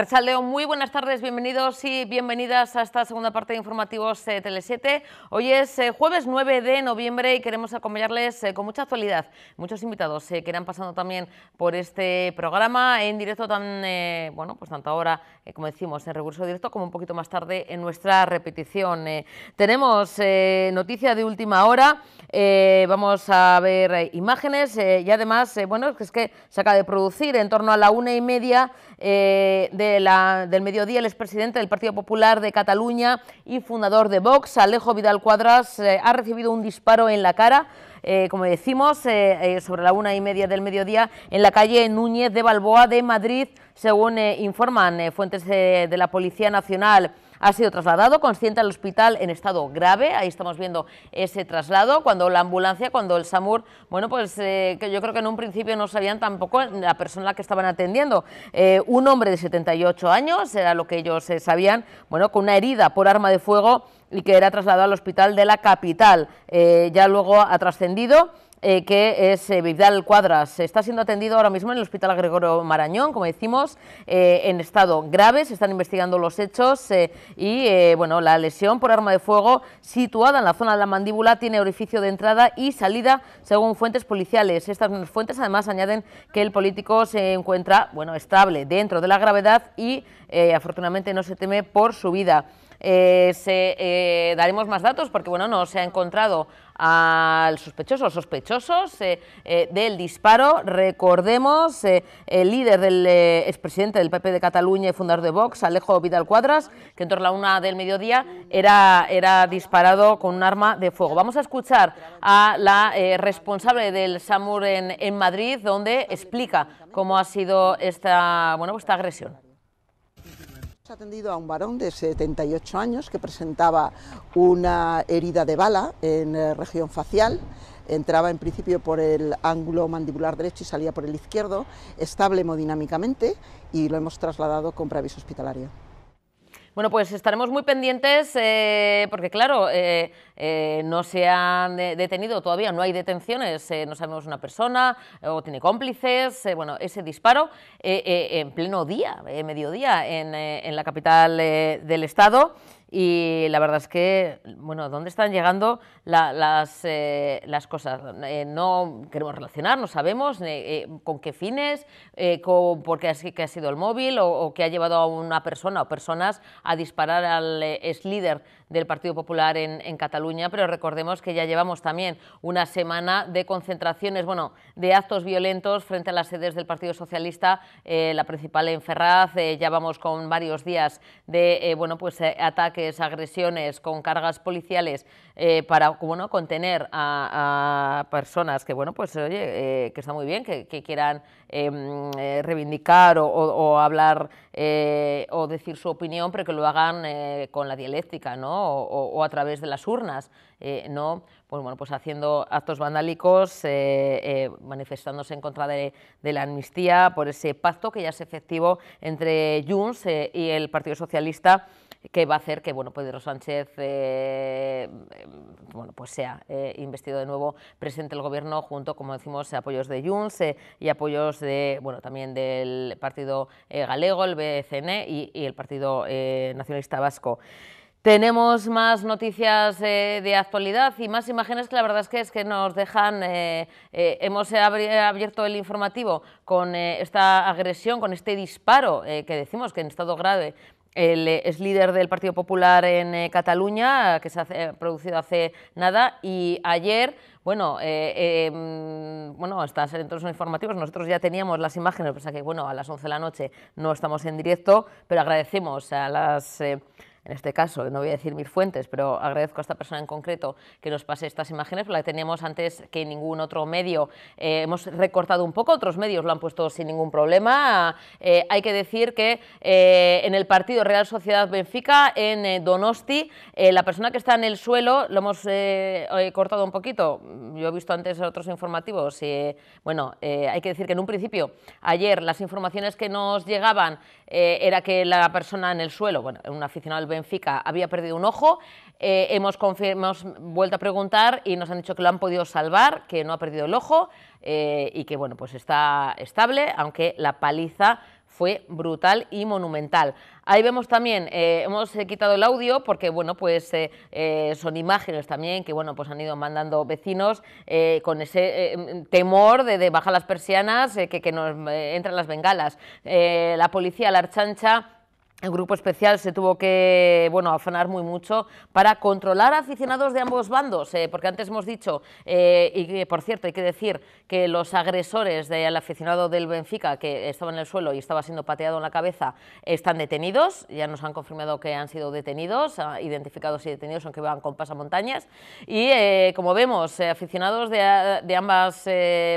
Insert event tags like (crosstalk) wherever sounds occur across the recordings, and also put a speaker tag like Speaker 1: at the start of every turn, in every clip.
Speaker 1: Archaleo, muy buenas tardes, bienvenidos y bienvenidas a esta segunda parte de informativos eh, Tele7. Hoy es eh, jueves 9 de noviembre y queremos acompañarles eh, con mucha actualidad. Muchos invitados que irán pasando también por este programa en directo tan, bueno, pues tanto ahora... Eh, como decimos, en recurso directo, como un poquito más tarde en nuestra repetición. Eh, tenemos eh, noticia de última hora, vamos a ver imágenes y además, bueno, es que se acaba de producir en torno a la una y media del mediodía el expresidente del Partido Popular de Cataluña y fundador de Vox, Alejo Vidal Cuadras, ha recibido un disparo en la cara eh, como decimos, eh, eh, sobre la una y media del mediodía en la calle Núñez de Balboa de Madrid, según informan fuentes de la Policía Nacional ha sido trasladado consciente al hospital en estado grave. Ahí estamos viendo ese traslado. Cuando la ambulancia, cuando el SAMUR, bueno, pues que yo creo que en un principio no sabían tampoco la persona la que estaban atendiendo. un hombre de 78 años, era lo que ellos sabían, bueno, con una herida por arma de fuego y que era trasladado al hospital de la capital. Eh, ya luego ha trascendido. Eh, que es eh, Vidal Cuadras. Está siendo atendido ahora mismo en el Hospital Gregorio Marañón, como decimos, en estado grave. Se están investigando los hechos y bueno, la lesión por arma de fuego situada en la zona de la mandíbula tiene orificio de entrada y salida, según fuentes policiales. Estas fuentes además añaden que el político se encuentra bueno, estable dentro de la gravedad y afortunadamente no se teme por su vida. Eh, se, eh, daremos más datos porque bueno, no se ha encontrado al sospechoso sospechosos eh, del disparo. Recordemos, el líder del expresidente del PP de Cataluña y fundador de Vox, Alejo Vidal Cuadras, que en torno a la una del mediodía era, era disparado con un arma de fuego. Vamos a escuchar a la responsable del SAMUR en, en Madrid, donde explica cómo ha sido esta, bueno, pues esta agresión
Speaker 2: atendido a un varón de 78 años que presentaba una herida de bala en eh, región facial. Entraba en principio por el ángulo mandibular derecho y salía por el izquierdo, estable hemodinámicamente y lo hemos trasladado con preaviso hospitalario.
Speaker 1: Bueno, pues estaremos muy pendientes eh, porque, claro, eh, eh, no se han detenido todavía, no hay detenciones, no sabemos una persona o tiene cómplices. bueno, ese disparo en pleno día, mediodía, en la capital del Estado y la verdad es que, bueno, ¿dónde están llegando las, eh, las cosas? Eh, no queremos relacionar, no sabemos eh, con qué fines, con, porque qué ha, sido el móvil o, o, qué ha llevado a una persona o personas a disparar al ex líder del Partido Popular en, Cataluña, pero recordemos que ya llevamos también una semana de concentraciones, bueno, de actos violentos frente a las sedes del Partido Socialista, eh, la principal en Ferraz, eh, ya vamos con varios días de eh, bueno, pues, ataques, agresiones con cargas policiales para bueno, contener a, personas que, bueno, pues oye, que está muy bien, que, que quieran Em, eh, reivindicar o, hablar eh, o decir su opinión, pero que lo hagan eh, con la dialéctica ¿no? o, a través de las urnas, ¿no? pues, bueno, pues haciendo actos vandálicos, manifestándose en contra de, de, la amnistía, por ese pacto que ya es efectivo entre Junts y el Partido Socialista que va a hacer que bueno, Pedro Sánchez eh, mm, bueno, pues sea eh, investido de nuevo presidente del Gobierno junto, como decimos, apoyos de Junts eh, y apoyos de, bueno, también del Partido Galego, el BCN y, el Partido Nacionalista Vasco. Tenemos más noticias de actualidad y más imágenes que la verdad es que, es que nos dejan, hemos abierto el informativo con esta agresión, con este disparo que decimos que en estado grave eh, es líder del Partido Popular en eh, Cataluña, que se ha eh, producido hace nada, y ayer, bueno, eh, em, bueno, entonces los informativos, nosotros ya teníamos las imágenes, sea que, bueno, a las 11 de la noche no estamos en directo, pero agradecemos a las en este caso, no voy a decir mis fuentes, pero agradezco a esta persona en concreto que nos pase estas imágenes, porque la teníamos antes que ningún otro medio. Eh, hemos recortado un poco, otros medios lo han puesto sin ningún problema. Eh, hay que decir que eh, en el partido Real Sociedad Benfica, en Donosti, la persona que está en el suelo, lo hemos cortado un poquito, yo he visto antes otros informativos, y, bueno, hay que decir que en un principio, ayer, las informaciones que nos llegaban era que la persona en el suelo, bueno, un aficionado Benfica, Benfica había perdido un ojo. Eh, hemos, vuelto a preguntar y nos han dicho que lo han podido salvar, que no ha perdido el ojo eh, y que bueno, pues está estable, aunque la paliza fue brutal y monumental. Ahí vemos también, eh, hemos quitado el audio porque, bueno, pues son imágenes también que, bueno, pues han ido mandando vecinos con ese temor de, bajar las persianas, que, que, nos entran las bengalas. la policía, la archancha el grupo especial se tuvo que bueno, afanar muy mucho para controlar a aficionados de ambos bandos, eh, porque antes hemos dicho, eh, y por cierto hay que decir que los agresores del aficionado del Benfica, que estaba en el suelo y estaba siendo pateado en la cabeza, están detenidos, ya nos han confirmado que han sido detenidos, ah, identificados y detenidos, aunque van con pasamontañas, y eh, como vemos, aficionados de, de ambas,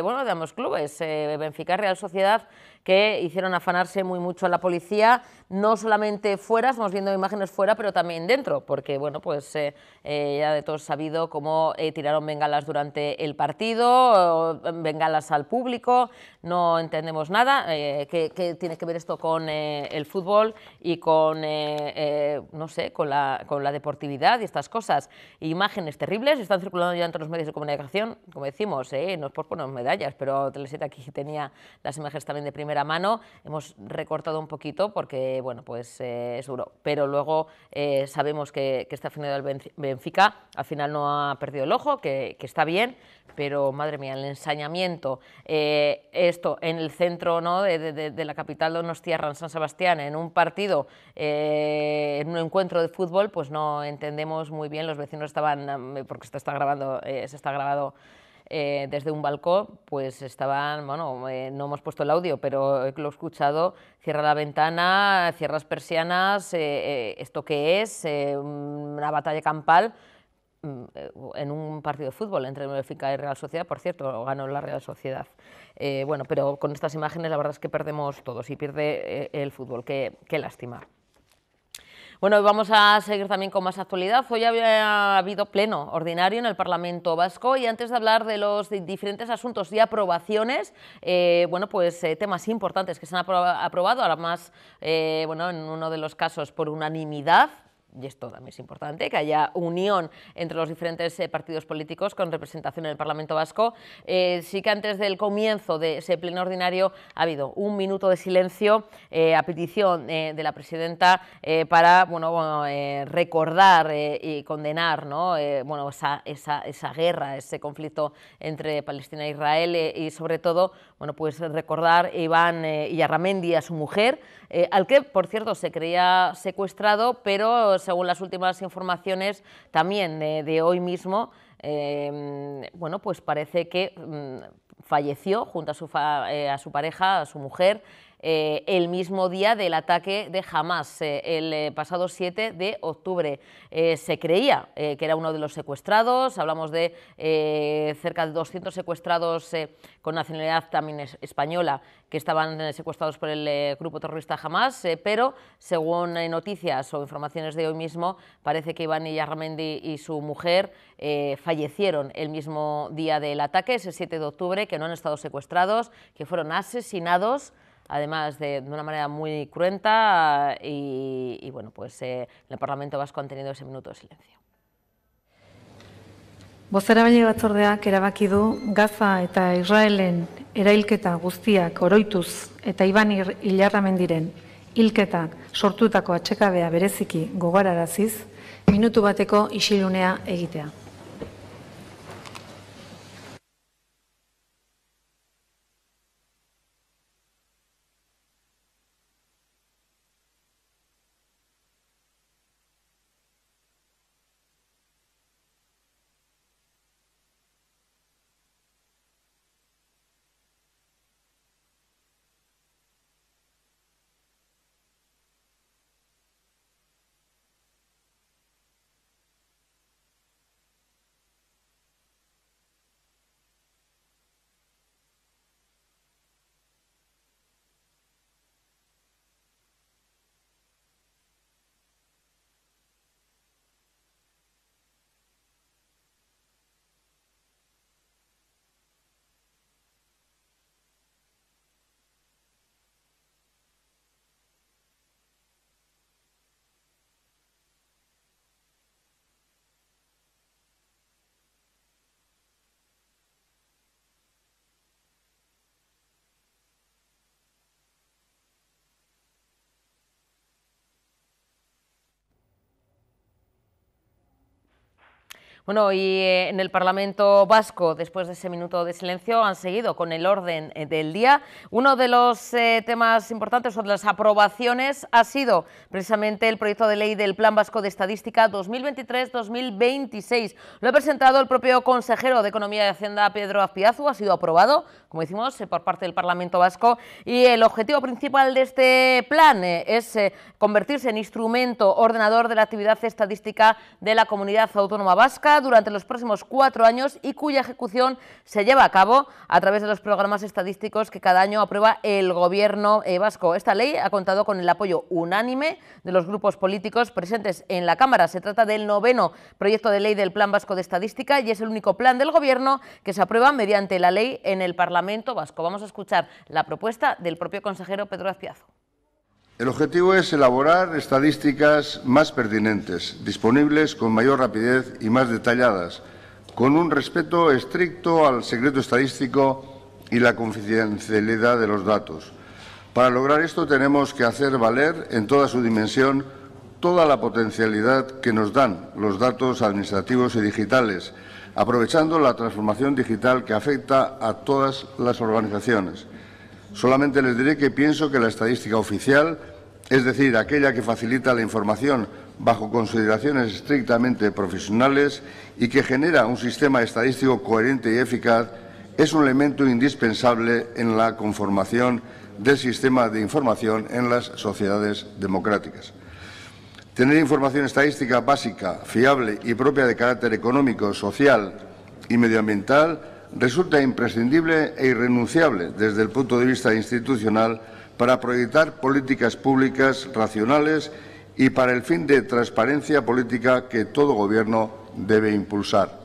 Speaker 1: bueno, de ambos clubes, Benfica Real Sociedad, que hicieron afanarse muy mucho a la policía, no solamente fuera, estamos viendo imágenes fuera, pero también dentro, porque bueno, pues eh, eh, ya de todos sabido cómo eh, tiraron bengalas durante el partido, bengalas al público, no entendemos nada, ¿qué, tiene que ver esto con el fútbol y con, no sé, con la, con la deportividad y estas cosas? Imágenes terribles, están circulando ya entre los medios de comunicación, como decimos, no es por poner medallas, pero Telesita aquí tenía las imágenes también de primera mano, hemos recortado un poquito porque, bueno, pues eh, seguro Pero luego eh, sabemos que, que está afinado el Benfica, al final no ha perdido el ojo, que, está bien, pero madre mía, el ensañamiento, eh, esto en el centro de, de, la capital nos en San Sebastián, en un partido, en un encuentro de fútbol, pues no entendemos muy bien, los vecinos estaban, porque esto está grabando, se está grabando eh, desde un balcón, pues estaban, bueno, eh, no hemos puesto el audio, pero lo he escuchado, cierra la ventana, cierras persianas, eh, esto qué es, mm, una batalla campal mm, en un partido de fútbol entre Benfica y Real Sociedad, por cierto, ganó la Real Sociedad. bueno, pero con estas imágenes la verdad es que perdemos todos y pierde el fútbol, qué, qué lástima. Bueno, vamos a seguir también con más actualidad. Hoy había habido pleno ordinario en el Parlamento Vasco y antes de hablar de los diferentes asuntos y aprobaciones, eh, bueno, pues eh, temas importantes que se han aprobado, además, eh, bueno, en uno de los casos por unanimidad, y esto también es importante, que haya unión entre los diferentes eh, partidos políticos con representación en el Parlamento Vasco. Eh, sí que antes del comienzo de ese pleno ordinario ha habido un minuto de silencio eh, a petición de la presidenta para bueno, recordar y condenar bueno, esa, esa, guerra, ese conflicto entre Palestina e Israel y sobre todo bueno, pues recordar Iván eh, y Ramendi, a su mujer, eh, al que, por cierto, se creía secuestrado, pero según las últimas informaciones también de, hoy mismo, em, bueno, pues parece que mm, falleció junto a su, eh, a su pareja, a su mujer, eh, el mismo día del ataque de Hamas, eh, el eh, pasado 7 de octubre. se creía que era uno de los secuestrados, hablamos de cerca de 200 secuestrados con nacionalidad también española que estaban secuestrados por el grupo terrorista Hamas, pero según noticias o informaciones de hoy mismo, parece que Iván Yarramendi y su mujer fallecieron el mismo día del ataque, ese 7 de octubre, que no han estado secuestrados, que fueron asesinados además de, de una manera muy cruenta y, y bueno, pues eh, el Parlamento Vasco ha tenido ese minuto de silencio.
Speaker 3: Bozera baile batzordeak erabaki du Gaza eta Israelen erailketa guztiak oroituz eta iban hilarramen hilketak sortutako atxekabea bereziki gogoraraziz, minutu bateko isilunea egitea.
Speaker 1: Bueno, y eh, en el Parlamento Vasco, después de ese minuto de silencio, han seguido con el orden eh, del día. Uno de los eh, temas importantes o de las aprobaciones ha sido precisamente el proyecto de ley del Plan Vasco de Estadística 2023-2026. Lo ha presentado el propio consejero de Economía y Hacienda, Pedro Azpiazu. Ha sido aprobado, como decimos, por parte del Parlamento Vasco. Y el objetivo principal de este plan es convertirse en instrumento ordenador de la actividad estadística de la comunidad autónoma vasca durante los próximos cuatro años y cuya ejecución se lleva a cabo a través de los programas estadísticos que cada año aprueba el Gobierno eh, vasco. Esta ley ha contado con el apoyo unánime de los grupos políticos presentes en la Cámara. Se trata del noveno proyecto de ley del Plan Vasco de Estadística y es el único plan del Gobierno que se aprueba mediante la ley en el Parlamento vasco. Vamos a escuchar la propuesta del propio consejero Pedro Azpiazo.
Speaker 4: El objetivo es elaborar estadísticas más pertinentes, disponibles con mayor rapidez y más detalladas, con un respeto estricto al secreto estadístico y la confidencialidad de los datos. Para lograr esto tenemos que hacer valer en toda su dimensión toda la potencialidad que nos dan los datos administrativos y digitales, aprovechando la transformación digital que afecta a todas las organizaciones. Solamente les diré que pienso que la estadística oficial es decir, aquella que facilita la información bajo consideraciones estrictamente profesionales y que genera un sistema estadístico coherente y eficaz, es un elemento indispensable en la conformación del sistema de información en las sociedades democráticas. Tener información estadística básica, fiable y propia de carácter económico, social y medioambiental resulta imprescindible e irrenunciable desde el punto de vista institucional para proyectar políticas públicas racionales y para el fin de transparencia política que todo Gobierno debe impulsar.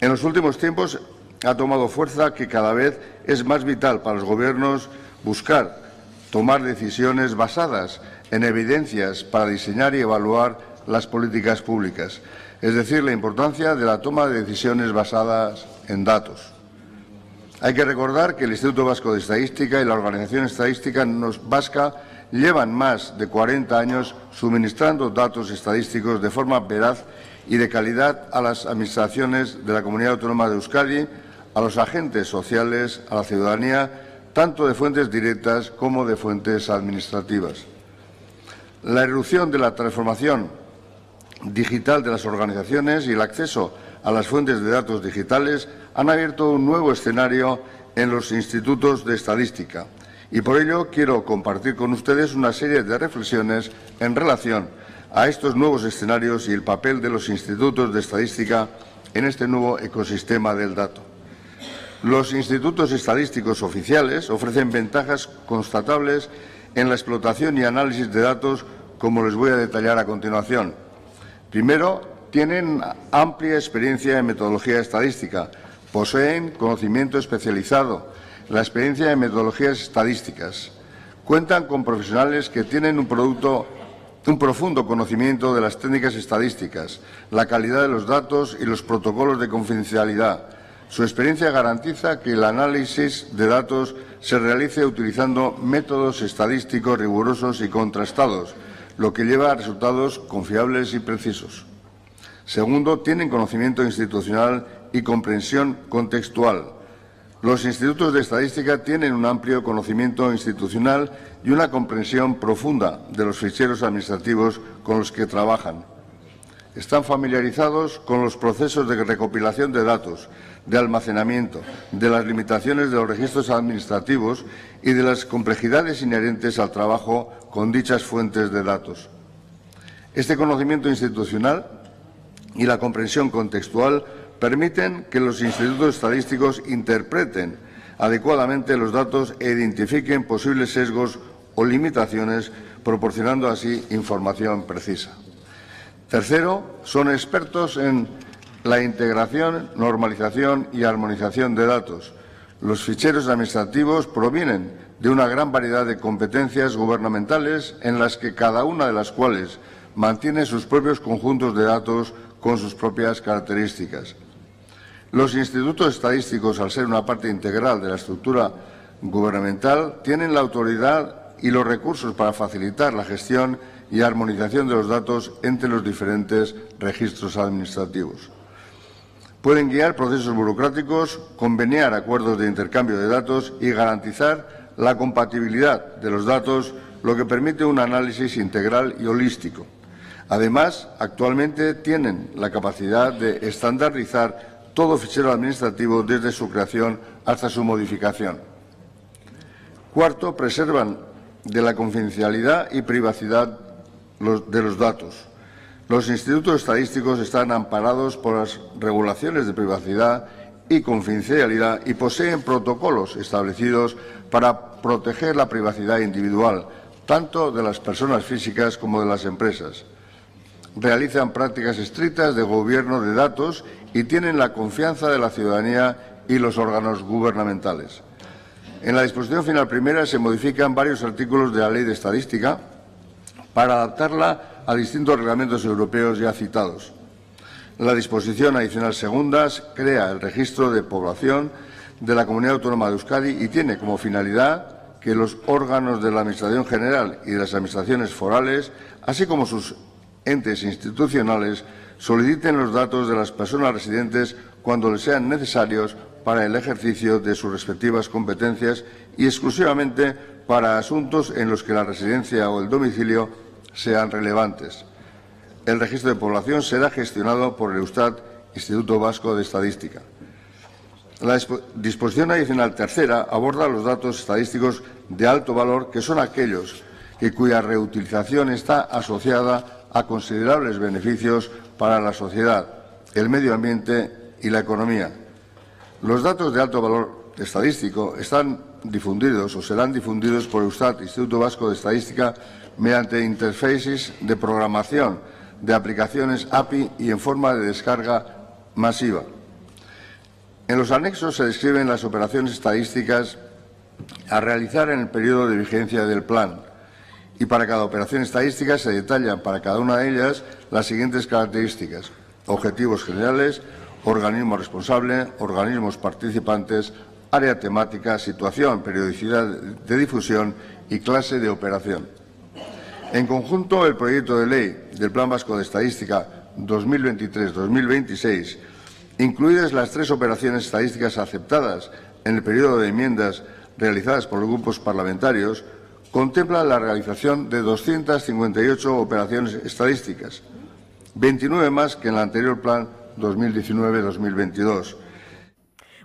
Speaker 4: En los últimos tiempos ha tomado fuerza que cada vez es más vital para los Gobiernos buscar, tomar decisiones basadas en evidencias para diseñar y evaluar las políticas públicas, es decir, la importancia de la toma de decisiones basadas en datos. Hay que recordar que el Instituto Vasco de Estadística y la Organización Estadística Nos Vasca llevan más de 40 años suministrando datos estadísticos de forma veraz y de calidad a las administraciones de la Comunidad Autónoma de Euskadi, a los agentes sociales, a la ciudadanía, tanto de fuentes directas como de fuentes administrativas. La erupción de la transformación digital de las organizaciones y el acceso a las fuentes de datos digitales han abierto un nuevo escenario en los institutos de estadística y por ello quiero compartir con ustedes una serie de reflexiones en relación a estos nuevos escenarios y el papel de los institutos de estadística en este nuevo ecosistema del dato. Los institutos estadísticos oficiales ofrecen ventajas constatables en la explotación y análisis de datos, como les voy a detallar a continuación. Primero, tienen amplia experiencia en metodología estadística, Poseen conocimiento especializado, la experiencia en metodologías estadísticas. Cuentan con profesionales que tienen un un profundo conocimiento de las técnicas estadísticas, la calidad de los datos y los protocolos de confidencialidad. Su experiencia garantiza que el análisis de datos se realice utilizando métodos estadísticos rigurosos y contrastados, lo que lleva a resultados confiables y precisos. Segundo, tienen conocimiento institucional y comprensión contextual. Los institutos de estadística tienen un amplio conocimiento institucional y una comprensión profunda de los ficheros administrativos con los que trabajan. Están familiarizados con los procesos de recopilación de datos, de almacenamiento, de las limitaciones de los registros administrativos y de las complejidades inherentes al trabajo con dichas fuentes de datos. Este conocimiento institucional y la comprensión contextual permiten que los institutos estadísticos interpreten adecuadamente los datos e identifiquen posibles sesgos o limitaciones, proporcionando así información precisa. Tercero, son expertos en la integración, normalización y armonización de datos. Los ficheros administrativos provienen de una gran variedad de competencias gubernamentales en las que cada una de las cuales mantiene sus propios conjuntos de datos con sus propias características. Los institutos estadísticos, al ser una parte integral de la estructura gubernamental, tienen la autoridad y los recursos para facilitar la gestión y armonización de los datos entre los diferentes registros administrativos. Pueden guiar procesos burocráticos, conveniar acuerdos de intercambio de datos y garantizar la compatibilidad de los datos, lo que permite un análisis integral y holístico. Además, actualmente tienen la capacidad de estandarizar todo fichero administrativo desde su creación hasta su modificación. Cuarto, preservan de la confidencialidad y privacidad de los datos. Los institutos estadísticos están amparados por las regulaciones de privacidad y confidencialidad y poseen protocolos establecidos para proteger la privacidad individual, tanto de las personas físicas como de las empresas. Realizan prácticas estrictas de gobierno de datos y tienen la confianza de la ciudadanía y los órganos gubernamentales. En la disposición final primera se modifican varios artículos de la Ley de Estadística para adaptarla a distintos reglamentos europeos ya citados. La disposición adicional segunda crea el registro de población de la Comunidad Autónoma de Euskadi y tiene como finalidad que los órganos de la Administración General y de las Administraciones forales, así como sus entes institucionales, soliciten los datos de las personas residentes cuando les sean necesarios para el ejercicio de sus respectivas competencias y exclusivamente para asuntos en los que la residencia o el domicilio sean relevantes. El registro de población será gestionado por el Eustat, Instituto Vasco de Estadística. La disposición adicional tercera aborda los datos estadísticos de alto valor, que son aquellos cuya reutilización está asociada a considerables beneficios para la sociedad, el medio ambiente y la economía. Los datos de alto valor estadístico están difundidos o serán difundidos por Eustat, Instituto Vasco de Estadística, mediante interfaces de programación de aplicaciones API y en forma de descarga masiva. En los anexos se describen las operaciones estadísticas a realizar en el periodo de vigencia del plan, y para cada operación estadística se detallan para cada una de ellas las siguientes características. Objetivos generales, organismo responsable, organismos participantes, área temática, situación, periodicidad de difusión y clase de operación. En conjunto, el proyecto de ley del Plan Vasco de Estadística 2023-2026, incluidas las tres operaciones estadísticas aceptadas en el periodo de enmiendas realizadas por los grupos parlamentarios, contempla la realización de 258 operaciones estadísticas, 29 más que en el anterior plan 2019-2022,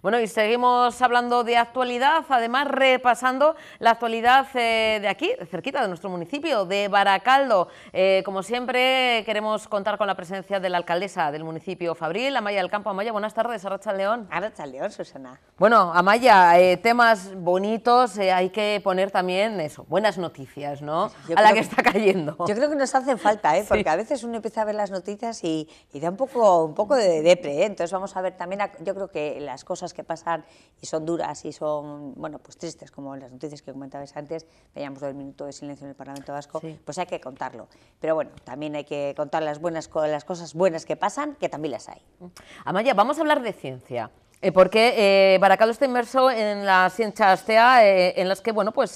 Speaker 1: bueno, y seguimos hablando de actualidad, además repasando la actualidad eh, de aquí, cerquita de nuestro municipio, de Baracaldo. Eh, como siempre, queremos contar con la presencia de la alcaldesa del municipio Fabril, Amaya del Campo. Amaya, buenas tardes, Arracha León. Arracha León, Susana. Bueno, Amaya, eh, temas bonitos, hay que poner también eso, buenas noticias, ¿no? a la que, está cayendo. Yo creo que nos hacen falta, ¿eh? (laughs) porque a veces
Speaker 5: uno empieza a ver las noticias y, da un poco, un poco de depre, entonces vamos a ver también, yo creo que las cosas que pasan y son duras y son, bueno, pues tristes, como las noticias que comentabais antes, veíamos el minuto de silencio en el Parlamento Vasco, pues hay que contarlo. Pero bueno, también hay que contar las, buenas,
Speaker 1: las cosas buenas que pasan, que también las hay. Amaya, vamos a hablar de ciencia. Eh, porque eh, Baracaldo está inmerso en la ciencia astea, eh, en las que bueno, pues,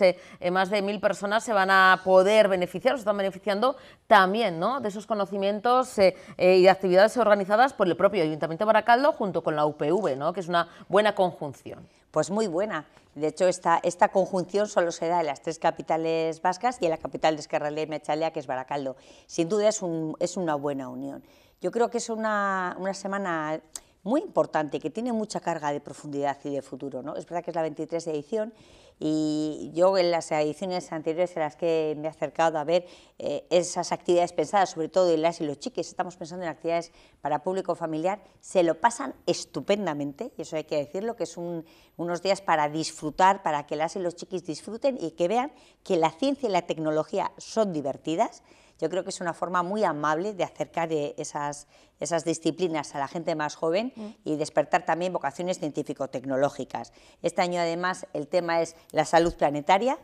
Speaker 1: más de mil personas se van a poder beneficiar, se están beneficiando también ¿no? de esos conocimientos y de actividades organizadas por el propio Ayuntamiento de Baracaldo junto con la UPV, ¿no? que es una buena conjunción. Pues muy buena. De hecho, esta, esta conjunción solo se da en las tres
Speaker 5: capitales vascas y en la capital de Esquerra y Mechalea, que es Baracaldo. Sin duda es, es una buena unión. Yo creo que es una, una semana muy importante, que tiene mucha carga de profundidad y de futuro. ¿no? Es verdad que es la 23 edición y yo en las ediciones anteriores en las que me he acercado a ver eh, esas actividades pensadas, sobre todo en las y los chiquis, estamos pensando en actividades para público familiar, se lo pasan estupendamente, y eso hay que decirlo, que es unos días para disfrutar, para que las y los chiquis disfruten y que vean que la ciencia y la tecnología son divertidas, yo creo que es una forma muy amable de acercar eh, esas, esas disciplinas a la gente más joven mm. y despertar también vocaciones científico-tecnológicas. Este año, además, el tema es la salud planetaria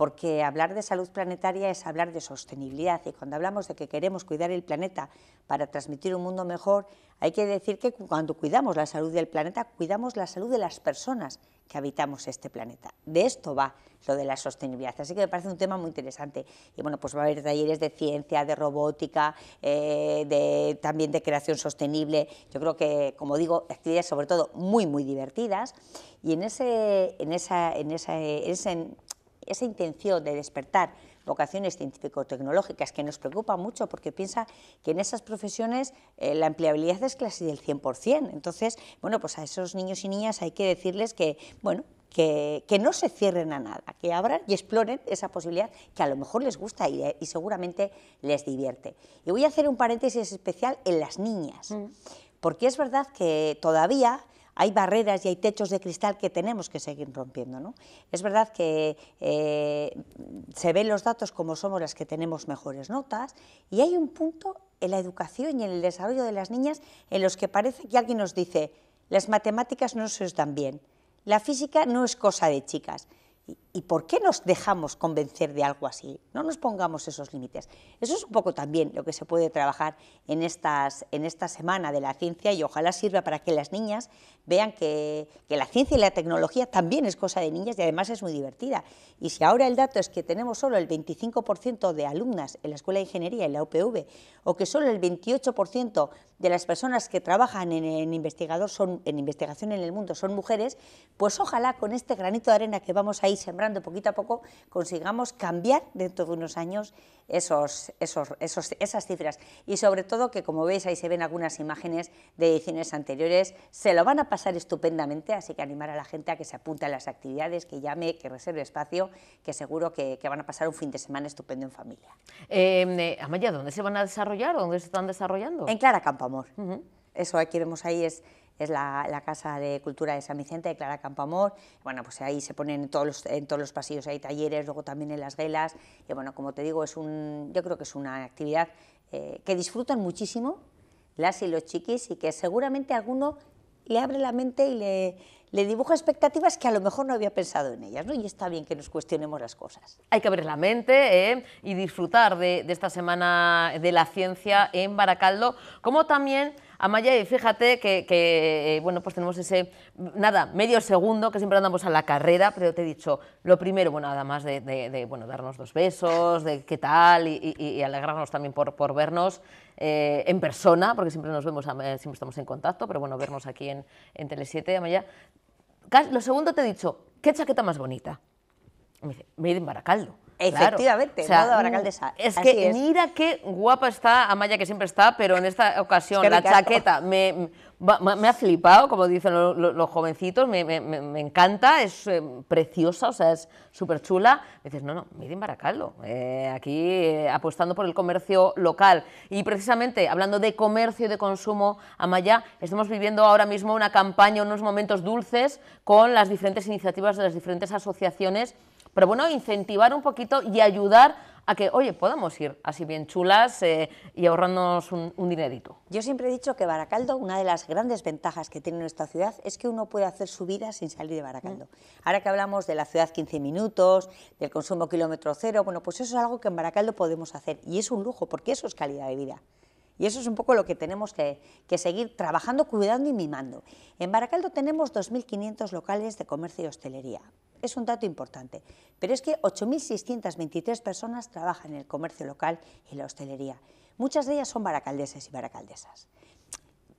Speaker 5: porque hablar de salud planetaria es hablar de sostenibilidad y cuando hablamos de que queremos cuidar el planeta para transmitir un mundo mejor, hay que decir que cuando cuidamos la salud del planeta, cuidamos la salud de las personas que habitamos este planeta. De esto va lo de la sostenibilidad, así que me parece un tema muy interesante. Y bueno, pues va a haber talleres de ciencia, de robótica, eh, de, también de creación sostenible, yo creo que, como digo, actividades sobre todo muy, muy divertidas. Y en ese, en esa, en esa, en ese, esa intención de despertar vocaciones científico-tecnológicas que nos preocupa mucho porque piensa que en esas profesiones eh, la empleabilidad es casi del 100%. Entonces, bueno, pues a esos niños y niñas hay que decirles que, bueno, que, no se cierren a nada, que abran y exploren esa posibilidad que a lo mejor les gusta y, seguramente les divierte. Y voy a hacer un paréntesis especial en las niñas, mm. porque es verdad que todavía hay barreras y hay techos de cristal que tenemos que seguir rompiendo. ¿no? Es verdad que eh, se ven los datos como somos las que tenemos mejores notas y hay un punto en la educación y en el desarrollo de las niñas en los que parece que alguien nos dice las matemáticas no se están bien, la física no es cosa de chicas. ¿Y por qué nos dejamos convencer de algo así? No nos pongamos esos límites. Eso es un poco también lo que se puede trabajar en, estas, en esta semana de la ciencia y ojalá sirva para que las niñas vean que, la ciencia y la tecnología también es cosa de niñas y además es muy divertida. Y si ahora el dato es que tenemos solo el 25% de alumnas en la Escuela de Ingeniería, en la UPV, o que solo el 28% de las personas que trabajan en, en, investigador son, en investigación en el mundo son mujeres, pues ojalá con este granito de arena que vamos a ir poquito a poco, consigamos cambiar dentro de unos años esos, esos, esos, esas cifras. Y sobre todo que, como veis, ahí se ven algunas imágenes de ediciones anteriores, se lo van a pasar estupendamente, así que animar a la gente a que se apunte a las actividades, que llame, que reserve espacio, que seguro que, van a pasar un fin de semana estupendo en familia.
Speaker 1: Em, eh, Amaya, ¿dónde se van a desarrollar? ¿Dónde se están
Speaker 5: desarrollando? En Clara Campoamor. Eso aquí vemos ahí es es la, Casa de Cultura de San Vicente, de Clara Campamor, bueno, pues ahí se ponen en todos los, en todos los pasillos, hay talleres, luego también en las velas, y bueno, como te digo, es un, yo creo que es una actividad eh, que disfrutan muchísimo las y los chiquis y que seguramente alguno le abre la mente y le, dibuja expectativas que a lo mejor no había pensado en ellas, ¿no? Y está bien que nos cuestionemos las cosas.
Speaker 1: Hay que abrir la mente eh, y disfrutar de, de esta semana de la ciencia en Baracaldo, como también Amaya, fíjate que, eh, bueno, pues tenemos ese, nada, medio segundo, que siempre andamos a la carrera, pero te he dicho, lo primero, bueno, nada de, de, bueno, darnos dos besos, de qué tal, y, alegrarnos también por, por vernos eh, en persona, porque siempre nos vemos, eh, siempre estamos en contacto, pero bueno, vernos aquí en, en Tele7, Amaya. Lo segundo te he dicho, ¿qué chaqueta más bonita? Me dice, me en Baracaldo. Efectivamente, mm, Es que mira qué guapa está Amaya, que siempre está, pero en esta ocasión la chaqueta me, ha flipado, como dicen los, jovencitos, me, encanta, es eh, preciosa, o sea, es súper chula. dices, no, no, miren Baracaldo, eh, aquí eh, apostando por el comercio local. Y precisamente, hablando de comercio y de consumo, Amaya, estamos viviendo ahora mismo una campaña, unos momentos dulces con las diferentes iniciativas de las diferentes asociaciones pero bueno, incentivar un poquito y ayudar a que, oye, podamos ir así bien chulas eh, y ahorrarnos un,
Speaker 5: dinerito. Yo siempre he dicho que Baracaldo, una de las grandes ventajas que tiene nuestra ciudad es que uno puede hacer su vida sin salir de Baracaldo. Mm. Ahora que hablamos de la ciudad 15 minutos, del consumo kilómetro cero, bueno, pues eso es algo que en Baracaldo podemos hacer y es un lujo porque eso es calidad de vida. Y eso es un poco lo que tenemos que, que seguir trabajando, cuidando y mimando. En Baracaldo tenemos 2.500 locales de comercio y hostelería, es un dato importante, pero es que 8.623 personas trabajan en el comercio local y la hostelería. Muchas de ellas son baracaldeses y baracaldesas.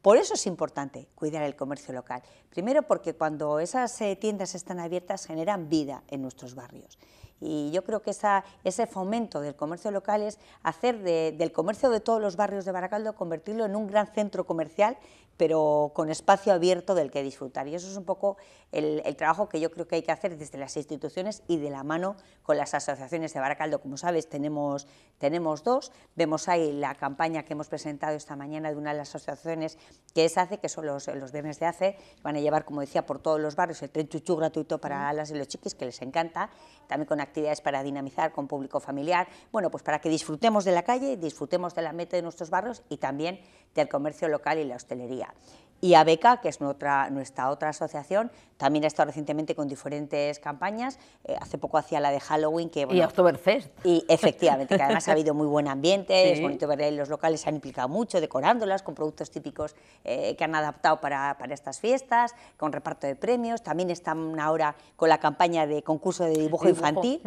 Speaker 5: Por eso es importante cuidar el comercio local. Primero porque cuando esas eh, tiendas están abiertas generan vida en nuestros barrios. Y yo creo que ese fomento del comercio local es hacer del comercio de todos los barrios de Baracaldo, convertirlo en un gran centro comercial, pero con espacio abierto del que disfrutar. Y eso es un poco el, trabajo que yo creo que hay que hacer desde las instituciones y de la mano con las asociaciones de Baracaldo. Como sabes, tenemos, tenemos dos. Vemos ahí la campaña que hemos presentado esta mañana de una de las asociaciones que es ACE, que son los, los viernes de ACE, van a llevar, como decía, por todos los barrios el tren chuchú gratuito para las y los chiquis, que les encanta también con actividades para dinamizar con público familiar, bueno, pues para que disfrutemos de la calle, disfrutemos de la meta de nuestros barrios y también del comercio local y la hostelería. Y ABECA, que es nuestra, otra asociación, también ha estado recientemente con diferentes campañas. Eh, hace poco hacía la de Halloween. Que, bueno, y Oktoberfest. Y efectivamente, que además ha habido muy buen ambiente, (laughs) es bonito ver ahí los locales se han implicado mucho, decorándolas con productos típicos eh, que han adaptado para, estas fiestas, con reparto de premios. También están ahora con la campaña de concurso de dibujo, infantil.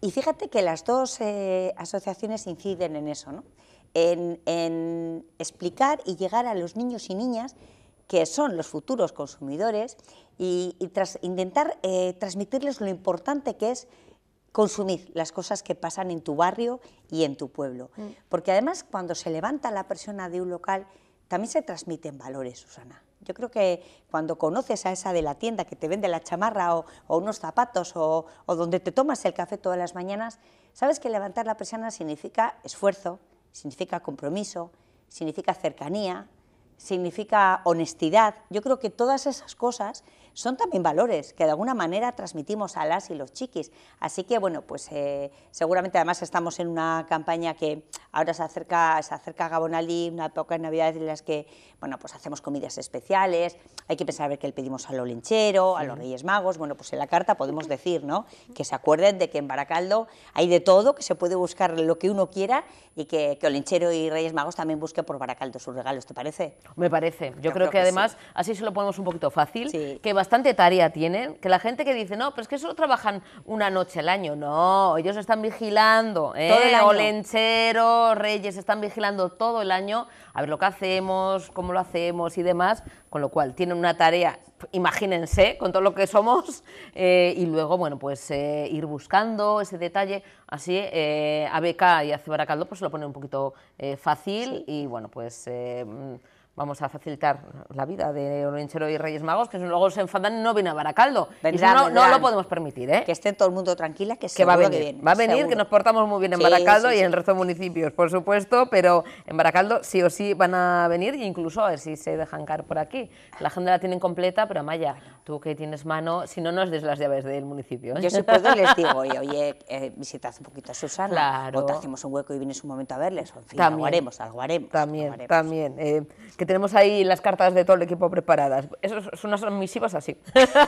Speaker 5: Y fíjate que las dos eh, asociaciones inciden en eso, ¿no? en explicar y llegar a los niños y niñas que son los futuros consumidores, y, intentar eh, transmitirles lo importante que es consumir las cosas que pasan en tu barrio y en tu pueblo. Mm. Porque además cuando se levanta la persona de un local, también se transmiten valores, Susana. Yo creo que cuando conoces a esa de la tienda que te vende la chamarra o, unos zapatos o, donde te tomas el café todas las mañanas, sabes que levantar la persona significa esfuerzo, significa compromiso, significa cercanía, significa honestidad. Yo creo que todas esas cosas son también valores que de alguna manera transmitimos a las y los chiquis. Así que, bueno, pues eh, seguramente además estamos en una campaña que ahora se acerca, se acerca a Gabonalí, una época de Navidad en las que, bueno, pues hacemos comidas especiales, hay que pensar a ver qué le pedimos a lo linchero a los Reyes Magos, bueno, pues en la carta podemos decir, ¿no? Que se acuerden de que en Baracaldo hay de todo, que se puede buscar lo que uno quiera y que, que Olenchero y Reyes Magos también busquen por Baracaldo
Speaker 1: sus regalos, ¿te parece? Me parece, yo, creo, que, además así se lo ponemos un poquito fácil, sí bastante tarea tienen, que la gente que dice, no, pero es que solo trabajan una noche al año. No, ellos están vigilando, ¿eh? todo el Reyes, están vigilando todo el año, a ver lo que hacemos, cómo lo hacemos y demás, con lo cual tienen una tarea, imagínense, con todo lo que somos, (laughs) eh, y luego, bueno, pues eh, ir buscando ese detalle, así eh, a Beca y a Caldo pues lo pone un poquito fácil y, bueno, pues vamos a facilitar la vida de Orenchero y Reyes Magos, que luego se enfadan no viene a Baracaldo. no, lo podemos permitir. ¿eh? Que esté todo el mundo tranquila, que, va a venir. Que va a venir, que nos portamos muy bien en Baracaldo y en el resto de municipios, por supuesto, pero en Baracaldo sí o sí van a venir, e incluso a ver si se dejan caer por aquí. La agenda la tienen completa, pero Amaya, tú que tienes mano, si no nos des las llaves del municipio. ¿eh? Yo supuesto les digo, oye,
Speaker 5: oye eh, un
Speaker 1: poquito a Susana, o te hacemos
Speaker 5: un hueco y vienes un momento a verles, algo haremos, algo
Speaker 1: haremos. También, también tenemos ahí las cartas de todo el equipo preparadas. Eso son unas misivas así.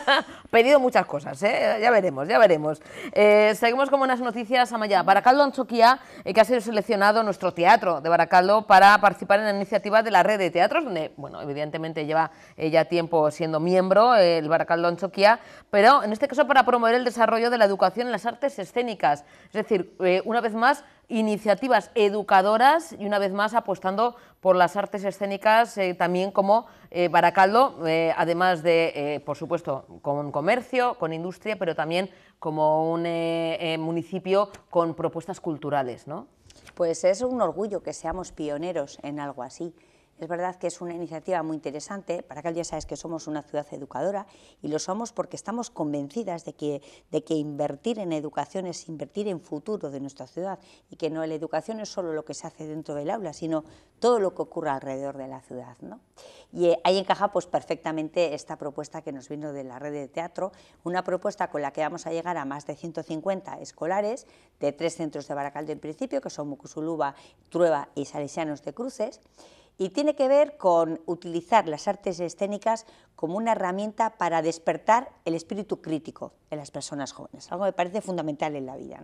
Speaker 1: (laughs) Pedido muchas cosas, ¿eh? ya veremos, ya veremos. Eh, seguimos con buenas noticias, Amaya. Baracaldo Anchoquía, eh, que ha sido seleccionado nuestro teatro de Baracaldo para participar en la iniciativa de la red de teatros, donde, bueno, evidentemente lleva ya tiempo siendo miembro el Baracaldo Anchoquía, pero en este caso para promover el desarrollo de la educación en las artes escénicas. Es decir, una vez más, iniciativas educadoras y una vez más apostando por las artes escénicas eh, también como eh, Baracaldo, eh, además de, por supuesto, con comercio, con industria, pero también como un municipio con propuestas culturales. ¿no?
Speaker 5: Pues es un orgullo que seamos pioneros en algo así. Es verdad que es una iniciativa muy interesante, para que ya sabes que somos una ciudad educadora y lo somos porque estamos convencidas de que, de que invertir en educación es invertir en futuro de nuestra ciudad y que no la educación es solo lo que se hace dentro del aula, sino todo lo que ocurre alrededor de la ciudad. Y eh, ahí encaja pues, perfectamente esta propuesta que nos vino de la red de teatro, una propuesta con la que vamos a llegar a más de 150 escolares de tres centros de Baracaldo en principio, que son Mucusuluba, Trueba y Salesianos de Cruces, y tiene que ver con utilizar las artes escénicas como una herramienta para despertar el espíritu crítico en las personas jóvenes, algo que me parece fundamental en la vida.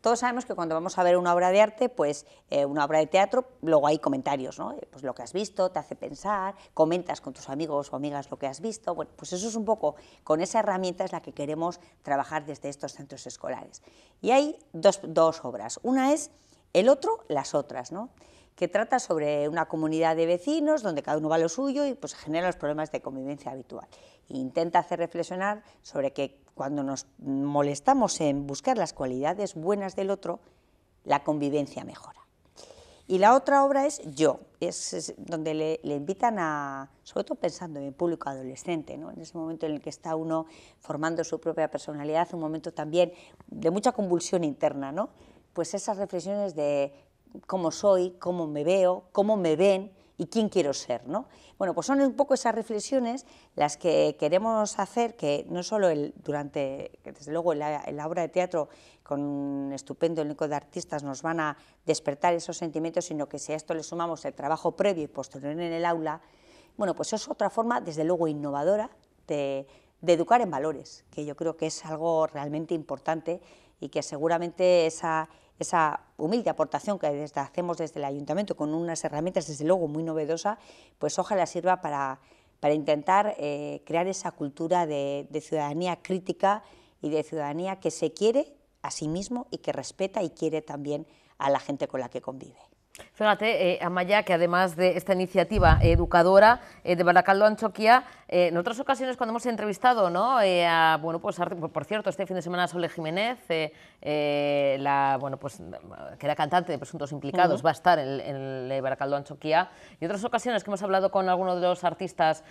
Speaker 5: Todos sabemos que cuando vamos a ver una obra de arte, pues eh, una obra de teatro, luego hay comentarios, eh, Pues lo que has visto te hace pensar, comentas con tus amigos o amigas lo que has visto. pues eso es un poco, con esa herramienta es la que queremos trabajar desde estos centros escolares. Y hay dos, dos obras. Una es el otro, las otras, ¿no? que trata sobre una comunidad de vecinos donde cada uno va a lo suyo y pues genera los problemas de convivencia habitual. intenta hacer reflexionar sobre que cuando nos molestamos en buscar las cualidades buenas del otro, la convivencia mejora. Y la otra obra es Yo, es, donde le, invitan a, sobre todo pensando en el público adolescente, en ese momento en el que está uno formando su propia personalidad, un momento también de mucha convulsión interna, ¿no? pues esas reflexiones de cómo soy, cómo me veo, cómo me ven y quién quiero ser. ¿no? Bueno, pues son un poco esas reflexiones las que queremos hacer, que no solo durante, desde luego la, obra de teatro con un estupendo elenco de artistas nos van a despertar esos sentimientos, sino que si a esto le sumamos el trabajo previo y posterior en el aula, bueno, pues es otra forma, desde luego, innovadora de educar en valores, que yo creo que es algo realmente importante y que seguramente esa esa humilde aportación que hacemos desde el ayuntamiento con unas herramientas desde luego muy novedosas, pues ojalá sirva para, para intentar eh, crear esa cultura de, ciudadanía crítica y de ciudadanía que se quiere a sí mismo y que respeta y quiere también a la gente con la que convive.
Speaker 1: Fíjate, eh, Amaya, que además de esta iniciativa educadora eh, de Baracaldo Anchoquia, eh, en otras ocasiones cuando hemos entrevistado, ¿no? a, bueno, pues, por cierto, este fin de semana Sole Jiménez, bueno, pues, que era cantante de Presuntos Implicados, va a estar en, el Baracaldo Anchoquia, y otras ocasiones que hemos hablado con algunos de los artistas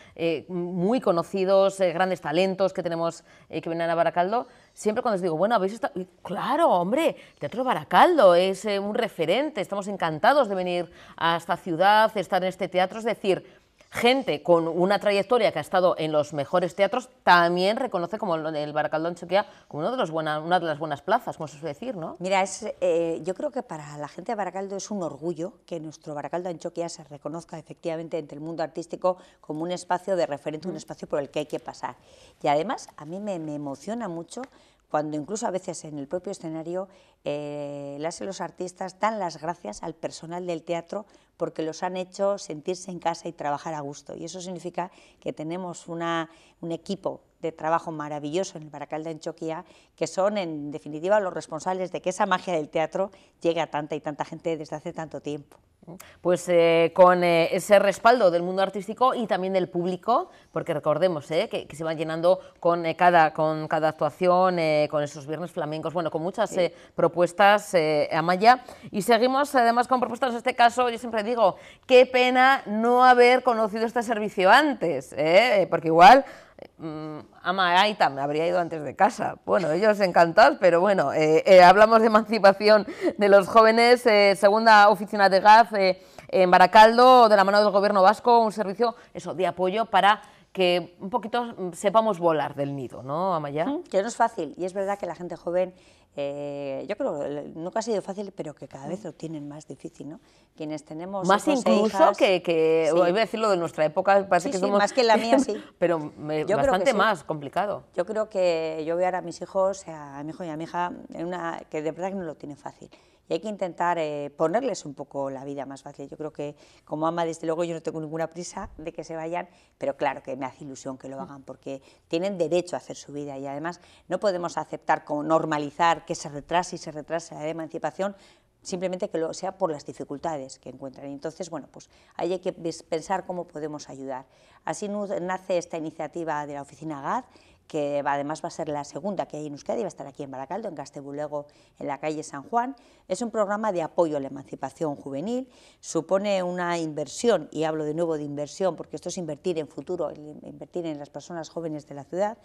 Speaker 1: muy conocidos, grandes talentos que tenemos que vienen a Baracaldo, siempre cuando os digo, bueno, habéis estado... Claro, hombre, Teatro Baracaldo es eh, un referente, estamos encantados de venir a esta ciudad, de estar en este teatro, es decir, gente con una trayectoria que ha estado en los mejores teatros, también reconoce como el Baracaldo Chequia como uno de los buenas una de las buenas plazas, como se suele decir, ¿no? Mira,
Speaker 5: es, eh, yo creo que para la gente de Baracaldo es un orgullo que nuestro Baracaldo Anchoquia se reconozca efectivamente entre el mundo artístico como un espacio de referente, un espacio por el que hay que pasar. Y además, a mí me emociona mucho cuando incluso a veces en el propio escenario eh, las y los artistas dan las gracias al personal del teatro porque los han hecho sentirse en casa y trabajar a gusto. Y eso significa que tenemos una, un equipo de trabajo maravilloso en el Baracal de enchoquia que son en definitiva los responsables de que esa magia
Speaker 1: del teatro llegue a tanta y tanta gente desde hace tanto tiempo. Pues eh, con eh, ese respaldo del mundo artístico y también del público, porque recordemos eh, que, se van llenando con, cada, con cada actuación, con esos viernes flamencos, bueno, con muchas propuestas a Maya. Y seguimos además con propuestas, en este caso, yo siempre digo, qué pena no haber conocido este servicio antes, porque igual Mm, ama Aita me habría ido antes de casa. Bueno, ellos encantados, pero bueno, eh, eh, hablamos de emancipación de los jóvenes, eh, segunda oficina de GAF en Baracaldo, de la mano del gobierno vasco, un servicio eso, de apoyo para que un poquito sepamos volar del nido, ¿no, Amaya? Mm, que no es fácil, y es verdad que la gente joven, eh, yo creo eh,
Speaker 5: nunca ha sido fácil, pero que cada vez lo tienen más difícil, ¿no? Quienes tenemos Más e incluso que,
Speaker 1: que sí. voy a decirlo de nuestra época, parece que sí, más que la mía, sí. (laughs) pero bastante más complicado.
Speaker 5: Yo creo que yo veo ahora a mis hijos, a mi hijo y a mi hija, en una, que de verdad que no lo tienen fácil y hay que intentar eh, ponerles un poco la vida más fácil. Yo creo que como ama, desde luego, yo no tengo ninguna prisa de que se vayan, pero claro que me hace ilusión que lo mm. hagan porque tienen derecho a hacer su vida y además no podemos aceptar como normalizar que se retrase y se retrase la emancipación simplemente que lo sea por las dificultades que encuentran. Entonces, bueno, pues hay que pensar cómo podemos ayudar. Así nace esta iniciativa de la Oficina GAD, que además va a ser la segunda que hay en Euskadi, va a estar aquí en Baracaldo, en Castebulego, en la calle San Juan. Es un programa de apoyo a la emancipación juvenil, supone una inversión, y hablo de nuevo de inversión, porque esto es invertir en futuro, invertir en las personas jóvenes de la ciudad,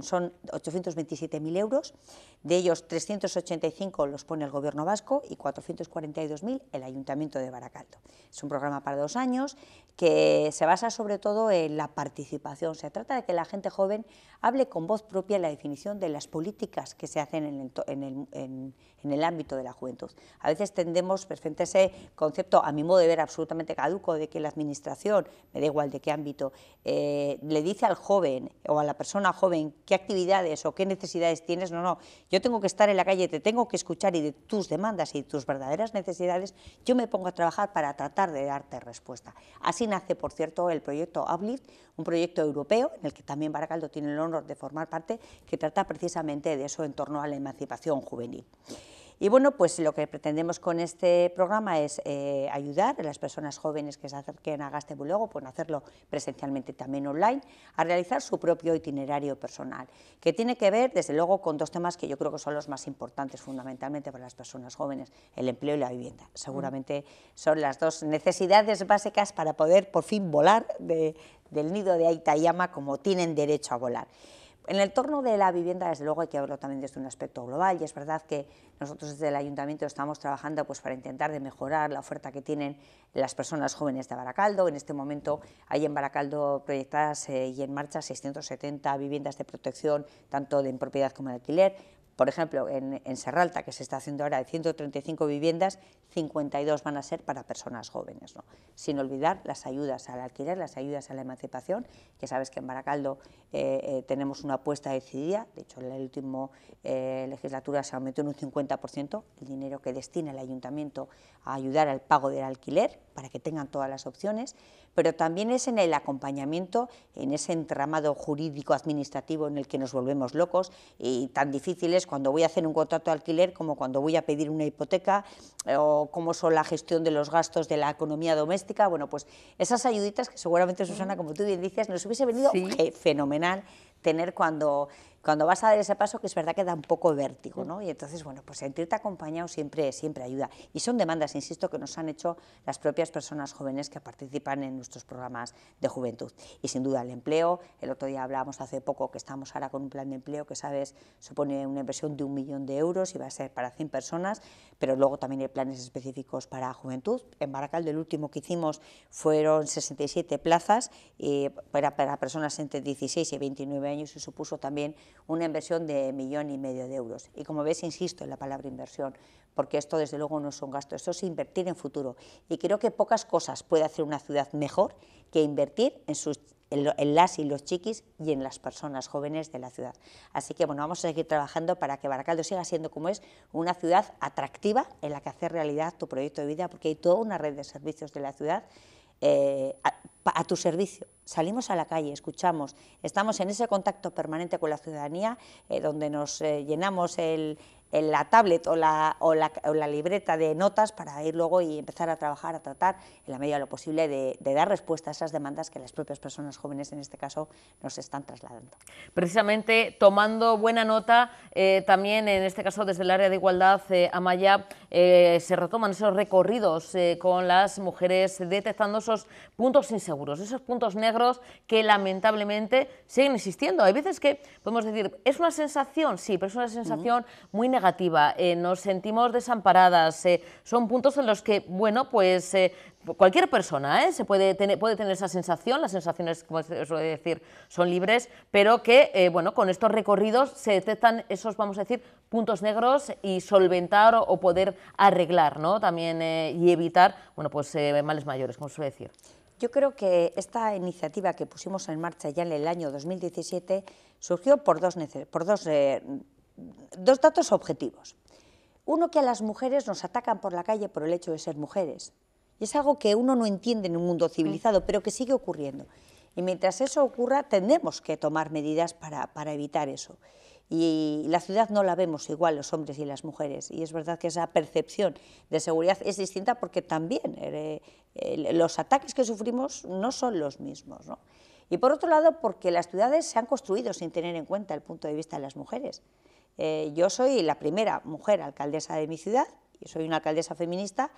Speaker 5: son 827.000 euros, de ellos 385 los pone el gobierno vasco y 442.000 el Ayuntamiento de Baracaldo. Es un programa para dos años, que se basa sobre todo en la participación. Se trata de que la gente joven hable con voz propia la definición de las políticas que se hacen en el, ámbito de la juventud. A veces tendemos, pues, frente a ese concepto, a mi modo de ver, absolutamente caduco, de que la administración, me da igual de qué ámbito, eh, le dice al joven o a la persona joven qué actividades o qué necesidades tienes. No, no, yo tengo que estar en la calle, te tengo que escuchar y de tus demandas y tus verdaderas necesidades, yo me pongo a trabajar para tratar de darte respuesta. Así nace, por cierto, el proyecto Uplift, un proyecto europeo en el que también Baracaldo tiene el honor de formar parte, que trata precisamente de eso en torno a la emancipación juvenil. Y bueno, pues lo que pretendemos con este programa es eh, ayudar a las personas jóvenes que se acerquen a Gastebulogo, pueden hacerlo presencialmente también online, a realizar su propio itinerario personal, que tiene que ver desde luego con dos temas que yo creo que son los más importantes fundamentalmente para las personas jóvenes, el empleo y la vivienda. Mm. Seguramente son las dos necesidades básicas para poder por fin volar del nido de Aitayama como tienen derecho a volar. En el torno de la vivienda, desde luego, hay que hablar también desde un aspecto global y es verdad que nosotros desde el ayuntamiento estamos trabajando pues, para intentar de mejorar la oferta que tienen las personas jóvenes de Baracaldo. En este momento hay en Baracaldo proyectadas eh, y en marcha 670 viviendas de protección, tanto de en propiedad como de alquiler por ejemplo, en, Serralta, que se está haciendo ahora de 135 viviendas, 52 van a ser para personas jóvenes, ¿no? sin olvidar las ayudas al alquiler, las ayudas a la emancipación, que sabes que en Baracaldo eh, eh, tenemos una apuesta decidida, de hecho en la última eh, legislatura se aumentó en un 50% el dinero que destina el ayuntamiento a ayudar al pago del alquiler, para que tengan todas las opciones, pero también es en el acompañamiento, en ese entramado jurídico administrativo en el que nos volvemos locos y tan difíciles cuando voy a hacer un contrato de alquiler como cuando voy a pedir una hipoteca eh, o cómo son la gestión de los gastos de la economía doméstica. Bueno, pues esas ayuditas que seguramente Susana, como tú bien dices, nos hubiese venido (laughs) fenomenal tener cuando cuando vas a dar ese paso, que es verdad que da un poco vértigo, ¿no? Y entonces, bueno, pues sentirte acompañado siempre, siempre ayuda. Y son demandas, insisto, que nos han hecho las propias personas jóvenes que participan en nuestros programas de juventud. Y sin duda el empleo, el otro día hablábamos hace poco que estamos ahora con un plan de empleo que, sabes, supone una inversión de un millón de euros y va a ser para 100 personas, pero luego también hay planes específicos para juventud. En Baracaldo el último que hicimos fueron 67 plazas y eh, para, para personas entre 16 y 29 años y supuso también una inversión de millón y medio de euros. Y como ves, insisto en la palabra inversión, porque esto desde luego no es un gasto, esto es invertir en futuro. Y creo que pocas cosas puede hacer una ciudad mejor que invertir en sus en, las y los chiquis y en las personas jóvenes de la ciudad. Así que bueno, vamos a seguir trabajando para que Baracaldo siga siendo como es, una ciudad atractiva en la que hacer realidad tu proyecto de vida, porque hay toda una red de servicios de la ciudad eh, a tu servicio salimos a la calle, escuchamos, estamos en ese contacto permanente con la ciudadanía, eh, donde nos eh, llenamos el, en la tablet o la, o la, libreta de notas para ir luego y empezar a trabajar, a tratar en la medida de lo posible de, dar respuesta a esas demandas que las propias personas jóvenes en este caso nos están trasladando.
Speaker 1: Precisamente tomando buena nota, eh, también en este caso desde el área de igualdad, eh, Amaya, eh, se retoman esos recorridos eh, con las mujeres detectando esos puntos inseguros, esos puntos negros que lamentablemente siguen existiendo. Hay veces que podemos decir, es una sensación, sí, pero es una sensación muy negativa eh, nos sentimos desamparadas, eh, son puntos en los que, bueno, pues eh, cualquier persona se puede tener, puede tener esa sensación, las sensaciones, como suele decir, son libres, pero que, bueno, con estos recorridos se detectan esos, vamos a decir, puntos negros y solventar o, poder arreglar, ¿no? También y evitar, bueno, pues males mayores, como suele decir. Yo creo que esta iniciativa que pusimos en marcha ya en el año 2017
Speaker 5: surgió por dos, por dos dos datos objetivos. Uno, que a las mujeres nos atacan por la calle por el hecho de ser mujeres. Y es algo que uno no entiende en un mundo civilizado, pero que sigue ocurriendo. Y mientras eso ocurra, tenemos que tomar medidas para, para evitar eso. Y la ciudad no la vemos igual los hombres y las mujeres. Y es verdad que esa percepción de seguridad es distinta porque también eh, los ataques que sufrimos no son los mismos. ¿no? Y por otro lado, porque las ciudades se han construido sin tener en cuenta el punto de vista de las mujeres. Eh, yo soy la primera mujer alcaldesa de mi ciudad, y soy una alcaldesa feminista,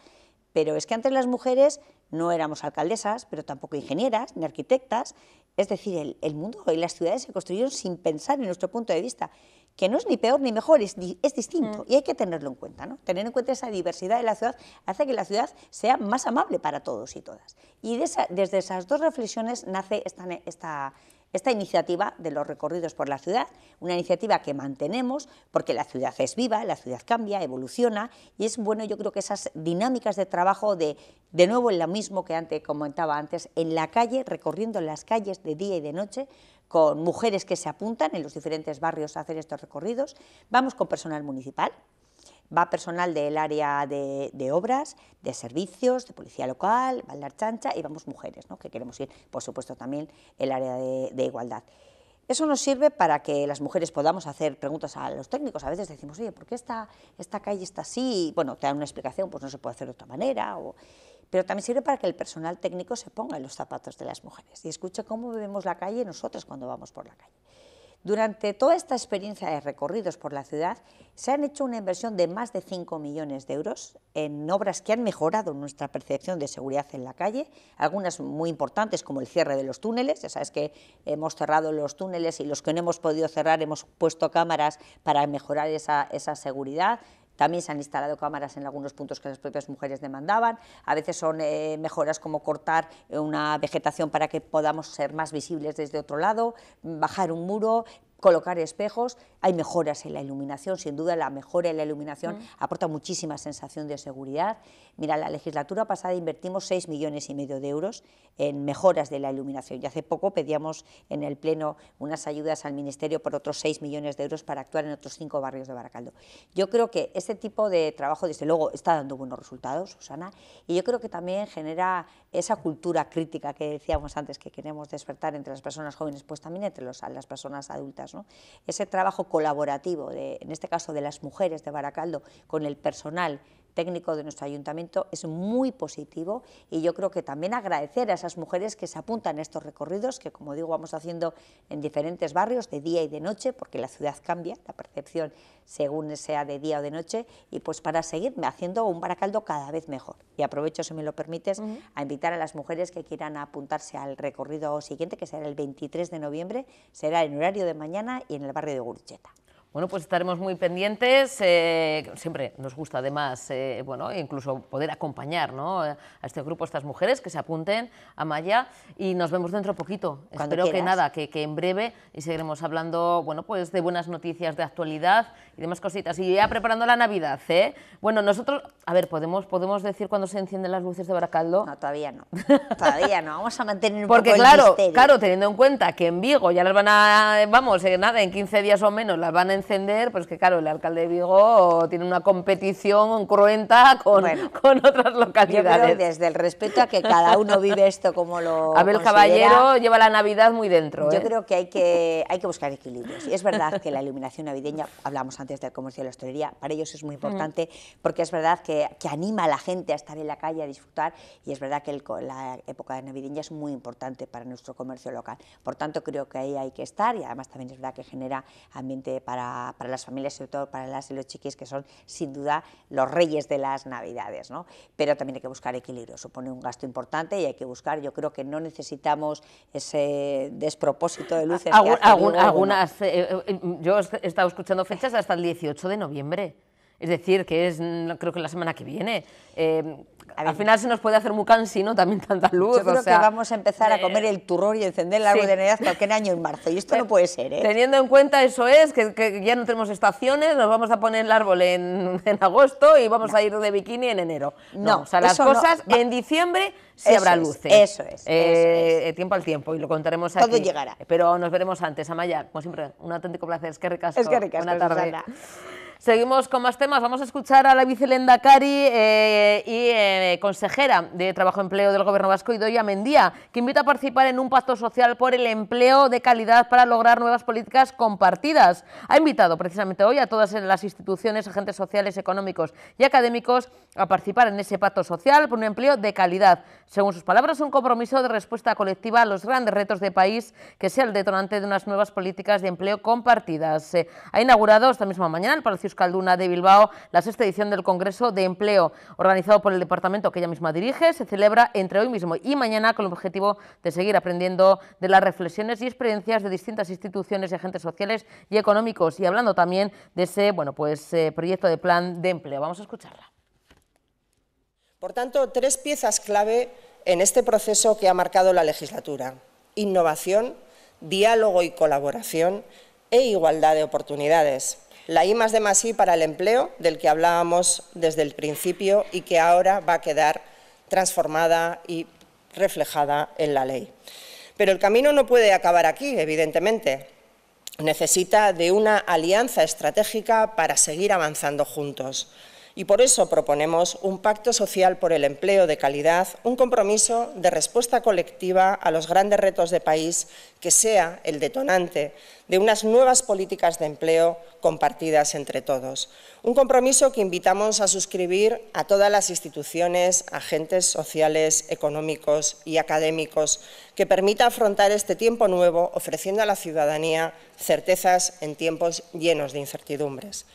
Speaker 5: pero es que antes las mujeres no éramos alcaldesas, pero tampoco ingenieras ni arquitectas. Es decir, el, mundo y las ciudades se construyeron sin pensar en nuestro punto de vista, que no es ni peor ni mejor, es, distinto mm. y hay que tenerlo en cuenta. Tener en cuenta esa diversidad de la ciudad hace que la ciudad sea más amable para todos y todas. Y desde esas dos reflexiones nace esta, esta esta iniciativa de los recorridos por la ciudad, una iniciativa que mantenemos porque la ciudad es viva, la ciudad cambia, evoluciona y es bueno yo creo que esas dinámicas de trabajo de, de nuevo en lo mismo que antes comentaba antes, en la calle, recorriendo las calles de día y de noche, con mujeres que se apuntan en los diferentes barrios a hacer estos recorridos, vamos con personal municipal, va personal del área de, obras, de servicios, de policía local, va la chancha y vamos mujeres, ¿no? que queremos ir, por supuesto, también el área de, igualdad. Eso nos sirve para que las mujeres podamos hacer preguntas a los técnicos. A veces decimos, oye, ¿por qué esta, calle está así? bueno, te dan una explicación, pues no se puede hacer de otra manera. Pero también sirve para que el personal técnico se ponga en los zapatos de las mujeres y escuche cómo vemos la calle nosotros cuando vamos por la calle. Durante toda esta experiencia de recorridos por la ciudad, se han hecho una inversión de más de 5 millones de euros en obras que han mejorado nuestra percepción de seguridad en la calle, algunas muy importantes como el cierre de los túneles, ya sabes que hemos cerrado los túneles y los que no hemos podido cerrar hemos puesto cámaras para mejorar esa, esa seguridad, también se han instalado cámaras en algunos puntos que las propias mujeres demandaban. A veces son eh, mejoras como cortar eh, una vegetación para que podamos ser más visibles desde otro lado, bajar un muro, colocar espejos. Hay mejoras en la iluminación, sin duda la mejora en la iluminación mm. aporta muchísima sensación de seguridad. Mira, la legislatura pasada invertimos 6 millones y medio de euros en mejoras de la iluminación y hace poco pedíamos en el Pleno unas ayudas al Ministerio por otros 6 millones de euros para actuar en otros cinco barrios de Baracaldo. Yo creo que este tipo de trabajo, desde luego, está dando buenos resultados, Susana, y yo creo que también genera esa cultura crítica que decíamos antes que queremos despertar entre las personas jóvenes, pues también entre las personas adultas. ¿no? Ese trabajo colaborativo, de, en este caso de las mujeres de Baracaldo, con el personal técnico de nuestro ayuntamiento es muy positivo y yo creo que también agradecer a esas mujeres que se apuntan a estos recorridos que, como digo, vamos haciendo en diferentes barrios de día y de noche, porque la ciudad cambia, la percepción según sea de día o de noche, y pues para seguirme haciendo un baracaldo cada vez mejor. Y aprovecho, si me lo permites, a invitar a las mujeres que quieran apuntarse al recorrido siguiente, que será el 23 de noviembre, será en horario de
Speaker 1: mañana y en el barrio de Gurucheta. Bueno, pues estaremos muy pendientes. Eh, siempre nos gusta, además, eh, bueno, incluso poder acompañar ¿no? a este grupo, a estas mujeres que se apunten a Maya. Y nos vemos dentro poquito. Espero que nada, que, que, en breve y seguiremos hablando, bueno, pues de buenas noticias de actualidad y demás cositas. Y ya preparando la Navidad, ¿eh? Bueno, nosotros, a ver, podemos, podemos decir cuándo se encienden las luces de Baracaldo. No, todavía no. (laughs)
Speaker 5: todavía no. Vamos a mantener un Porque poco claro, el misterio. claro,
Speaker 1: teniendo en cuenta que en Vigo ya las van a, vamos, eh, nada, en 15 días o menos las van a encender pues que claro, el alcalde de Vigo oh, tiene una competición cruenta con, con otras localidades. Yo desde el respeto a que cada uno vive esto como lo Abel Caballero lleva la Navidad muy dentro. Yo ¿eh? creo que hay, que hay que buscar
Speaker 5: equilibrios. Y es verdad que la iluminación navideña, hablamos antes del comercio y la hostelería, para ellos es muy mm. importante porque es verdad que, que, anima a la gente a estar en la calle, a disfrutar, y es verdad que la época de navideña es muy importante para nuestro comercio local. Por tanto, creo que ahí hay que estar y además también es verdad que genera ambiente para para, las familias, sobre todo para las y los chiquis, que son sin duda los reyes de las navidades. ¿no? Pero también hay que buscar equilibrio, supone un gasto importante y hay que buscar, yo creo que no necesitamos ese despropósito de luces. algunas,
Speaker 1: eh, eh, yo he estado escuchando fechas hasta el 18 de noviembre. Es decir, que es, mm, creo que la semana que viene. Eh, al final se nos puede hacer muy cansino también tanta luz. Yo creo que vamos
Speaker 5: a empezar a eh, comer
Speaker 1: el turrón y encender el árbol de Navidad cualquier año en marzo. Y esto no puede ser, ¿eh? Teniendo en cuenta eso es, que, ya no tenemos estaciones, nos vamos a poner el árbol en, agosto y vamos a ir de bikini en enero. No, o sea, las cosas en diciembre sí habrá luces. eso, eh, es, Tiempo al tiempo y lo contaremos aquí. Todo llegará. Pero nos veremos antes. Amaya, como siempre, un auténtico placer. Es que ricas. Es que ricas tarde. Seguimos con más temas. Vamos a escuchar a la vicelenda Cari eh, y eh, consejera de Trabajo y Empleo del Gobierno Vasco, Idoia Mendía, que invita a participar en un pacto social por el empleo de calidad para lograr nuevas políticas compartidas. Ha invitado precisamente hoy a todas las instituciones, agentes sociales, económicos y académicos a participar en ese pacto social por un empleo de calidad. Según sus palabras, un compromiso de respuesta colectiva a los grandes retos de país que sea el detonante de unas nuevas políticas de empleo compartidas. Se eh, ha inaugurado esta misma mañana el Euskalduna de Bilbao, la sexta edición del Congreso de Empleo, organizado por el departamento que ella misma dirige, se celebra entre hoy mismo y mañana con el objetivo de seguir aprendiendo de las reflexiones y experiencias de distintas instituciones y agentes sociales y económicos, y hablando también de ese pues, eh, proyecto de plan de empleo. Vamos a
Speaker 2: escucharla. Por tanto, tres piezas clave en este proceso que ha marcado la legislatura. Innovación, diálogo y colaboración e igualdad de oportunidades la I más de para el empleo, del que hablábamos desde el principio y que ahora va a quedar transformada y reflejada en la ley. Pero el camino no puede acabar aquí, evidentemente. Necesita de una alianza estratégica para seguir avanzando juntos y por eso proponemos un pacto social por el empleo de calidad, un compromiso de respuesta colectiva a los grandes retos de país que sea el detonante de unas nuevas políticas de empleo compartidas entre todos. Un compromiso que invitamos a suscribir a todas las instituciones, agentes sociales, económicos y académicos que permita afrontar este tiempo nuevo ofreciendo a la ciudadanía certezas en tiempos llenos de incertidumbres.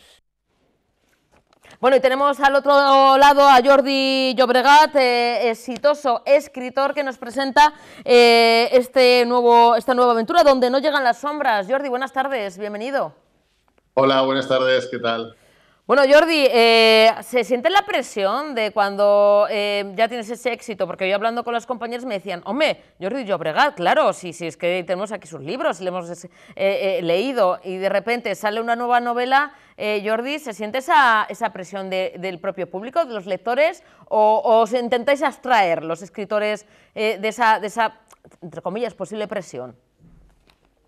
Speaker 2: Bueno, y tenemos
Speaker 1: al otro lado a Jordi Llobregat, eh, exitoso escritor que nos presenta eh, este nuevo, esta nueva aventura donde no llegan las sombras. Jordi, buenas tardes, bienvenido.
Speaker 6: Hola, buenas tardes, ¿qué tal?
Speaker 1: Bueno, Jordi, eh, ¿se siente la presión de cuando eh, ya tienes ese éxito? Porque yo hablando con las compañeros me decían, hombre, Jordi Llobregat, claro, si, es que tenemos aquí sus libros, le hemos eh, leído, y de repente sale una nueva novela, Jordi, ¿se siente esa, esa presión del propio público, de los lectores, o, os intentáis abstraer los escritores de, esa, de esa, entre comillas, posible presión?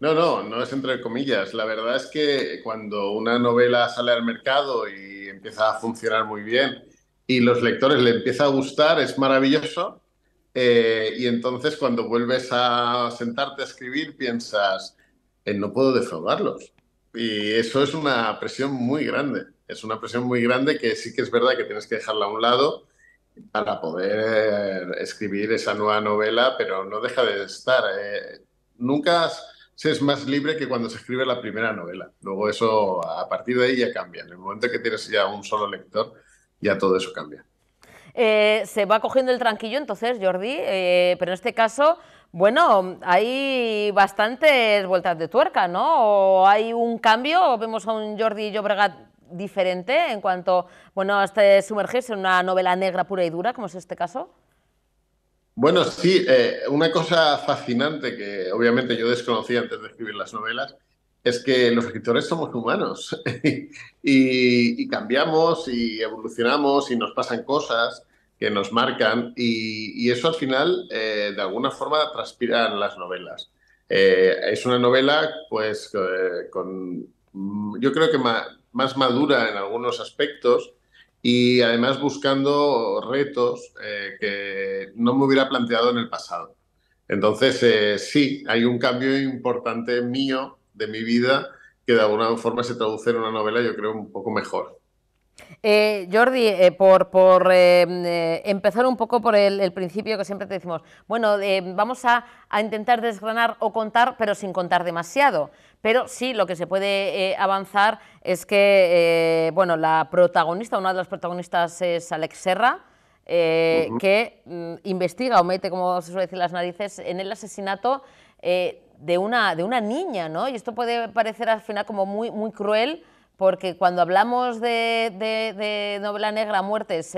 Speaker 6: No, no, no es entre comillas. La verdad es que cuando una novela sale al mercado y empieza a funcionar muy bien y los lectores le empieza a gustar, es maravilloso. Eh, y entonces cuando vuelves a sentarte a escribir piensas, eh, no puedo defraudarlos. Y eso es una presión muy grande. Es una presión muy grande que sí que es verdad que tienes que dejarla a un lado para poder eh, escribir esa nueva novela, pero no deja de estar. nunca Nunca Sí, es más libre que cuando se escribe la primera novela. Luego eso, a partir de ahí ya cambia. En el momento que tienes ya un solo lector, ya todo eso cambia.
Speaker 1: Eh, se va cogiendo el tranquillo entonces, Jordi, eh, pero en este caso, bueno, hay bastantes vueltas de tuerca, ¿no? ¿O hay un cambio? ¿O vemos a un Jordi Llobregat diferente en cuanto, bueno, hasta este sumergirse en una novela negra pura y dura, como es este caso?
Speaker 6: Bueno, sí, eh, una cosa fascinante que obviamente yo desconocía antes de escribir las novelas es que los escritores somos humanos (laughs) y, cambiamos y evolucionamos y nos pasan cosas que nos marcan y, eso al final eh, de alguna forma transpira en las novelas. Eh, es una novela pues con, yo creo que más madura en algunos aspectos y además buscando retos eh, que no me hubiera planteado en el pasado. Entonces, eh, sí, hay un cambio importante mío, de mi vida, que de alguna forma se traduce en una novela, yo creo, un poco mejor.
Speaker 1: Eh, Jordi, por, por empezar un poco por el, el, principio que siempre te decimos, bueno, vamos a, a, intentar desgranar o contar, pero sin contar demasiado pero sí lo que se puede eh, avanzar es que, eh, bueno, la protagonista, una de las protagonistas es Alex Serra, eh, que mm, investiga o mete, como se suele decir, las narices en el asesinato de, una, de una niña, ¿no? Y esto puede parecer al final como muy, muy cruel, porque cuando hablamos de, de, novela negra, muertes,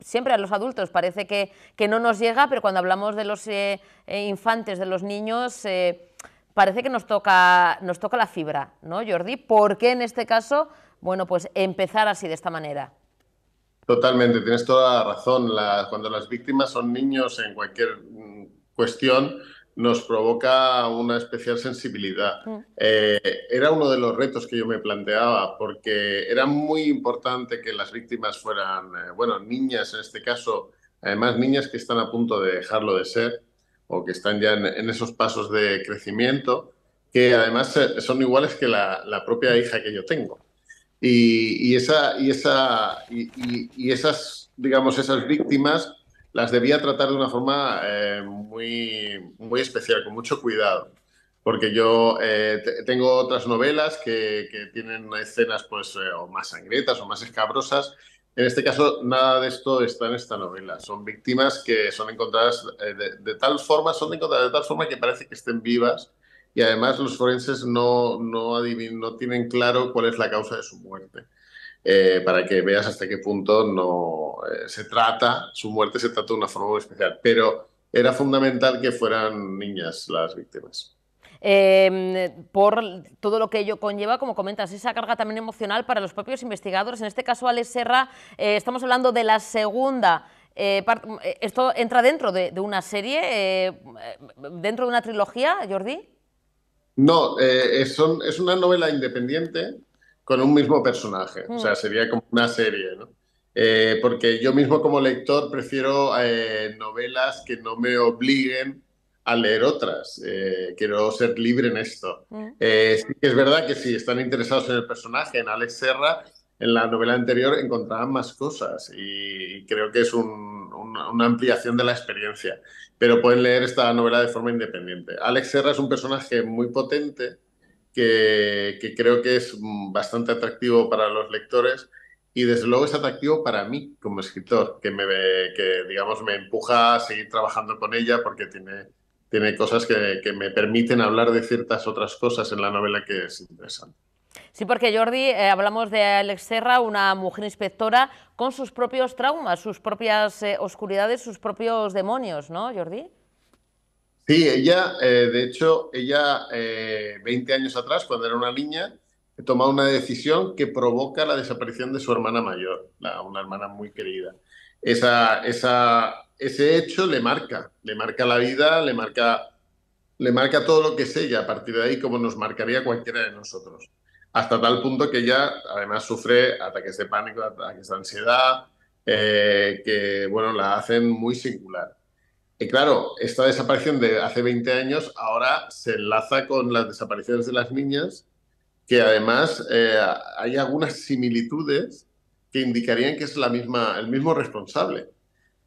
Speaker 1: siempre a los adultos parece que, no nos llega, pero cuando hablamos de los infantes, de los niños, parece que nos toca, nos toca la fibra, ¿no, Jordi? ¿Por qué en este caso, bueno, pues empezar así, de esta manera?
Speaker 6: Totalmente, tienes toda la razón. cuando las víctimas son niños en cualquier mm, cuestión, nos provoca una especial sensibilidad. Mm. Eh, era uno de los retos que yo me planteaba, porque era muy importante que las víctimas fueran, eh, bueno, niñas en este caso, además niñas que están a punto de dejarlo de ser, o que están ya en, esos pasos de crecimiento, que además eh, son iguales que la, propia hija que yo tengo. Y, y y, esa, y, esas, digamos, esas víctimas las debía tratar de una forma eh, muy, muy especial, con mucho cuidado porque yo eh, tengo otras novelas que, tienen escenas pues más sangrientas o más escabrosas en este caso, nada de esto está en esta novela. Son víctimas que son encontradas eh, de, tal forma, son de tal forma que parece que estén vivas y además los forenses no, no, tienen claro cuál es la causa de su muerte. Eh, para que veas hasta qué punto no eh, se trata, su muerte se trata de una forma muy especial. Pero era fundamental que fueran niñas las víctimas.
Speaker 1: Em, por todo lo que ello conlleva, como comentas, esa carga también emocional para los propios investigadores. En este caso, Alex Serra, eh, estamos hablando de la segunda. Eh, eh esto entra dentro de, una serie, eh, dentro de una trilogía, Jordi.
Speaker 6: No, es, una novela independiente con un mismo personaje, o sea, mm. sería como una serie, ¿no? porque yo mismo como lector prefiero novelas que no me obliguen a leer otras. Eh, quiero ser libre en esto. Mm. Eh, sí que es verdad que si están interesados en el personaje, en Alex Serra, en la novela anterior encontraban más cosas y, creo que es una ampliación de la experiencia. Pero pueden leer esta novela de forma independiente. Alex Serra es un personaje muy potente que, que creo que es bastante atractivo para los lectores y desde luego es atractivo para mí como escritor, que me que digamos me empuja a seguir trabajando con ella porque tiene tiene cosas que, me permiten hablar de ciertas otras cosas en la novela que es interesante.
Speaker 1: Sí, porque Jordi, eh, hablamos de Alex Serra, una mujer inspectora con sus propios traumas, sus propias eh, oscuridades, sus propios demonios, ¿no, Jordi?
Speaker 6: Sí, ella, eh, de hecho, ella 20 años atrás, cuando era una niña, tomó una decisión que provoca la desaparición de su hermana mayor, una hermana muy querida esa, ese hecho le marca, le marca la vida, le marca, le marca todo lo que es ella, a partir de ahí como nos marcaría cualquiera de nosotros. Hasta tal punto que ella además sufre ataques de pánico, ataques de ansiedad, eh, que bueno, la hacen muy singular. Y claro, esta desaparición de hace 20 años ahora se enlaza con las desapariciones de las niñas, que además eh, hay algunas similitudes que indicarían que es la misma, el mismo responsable.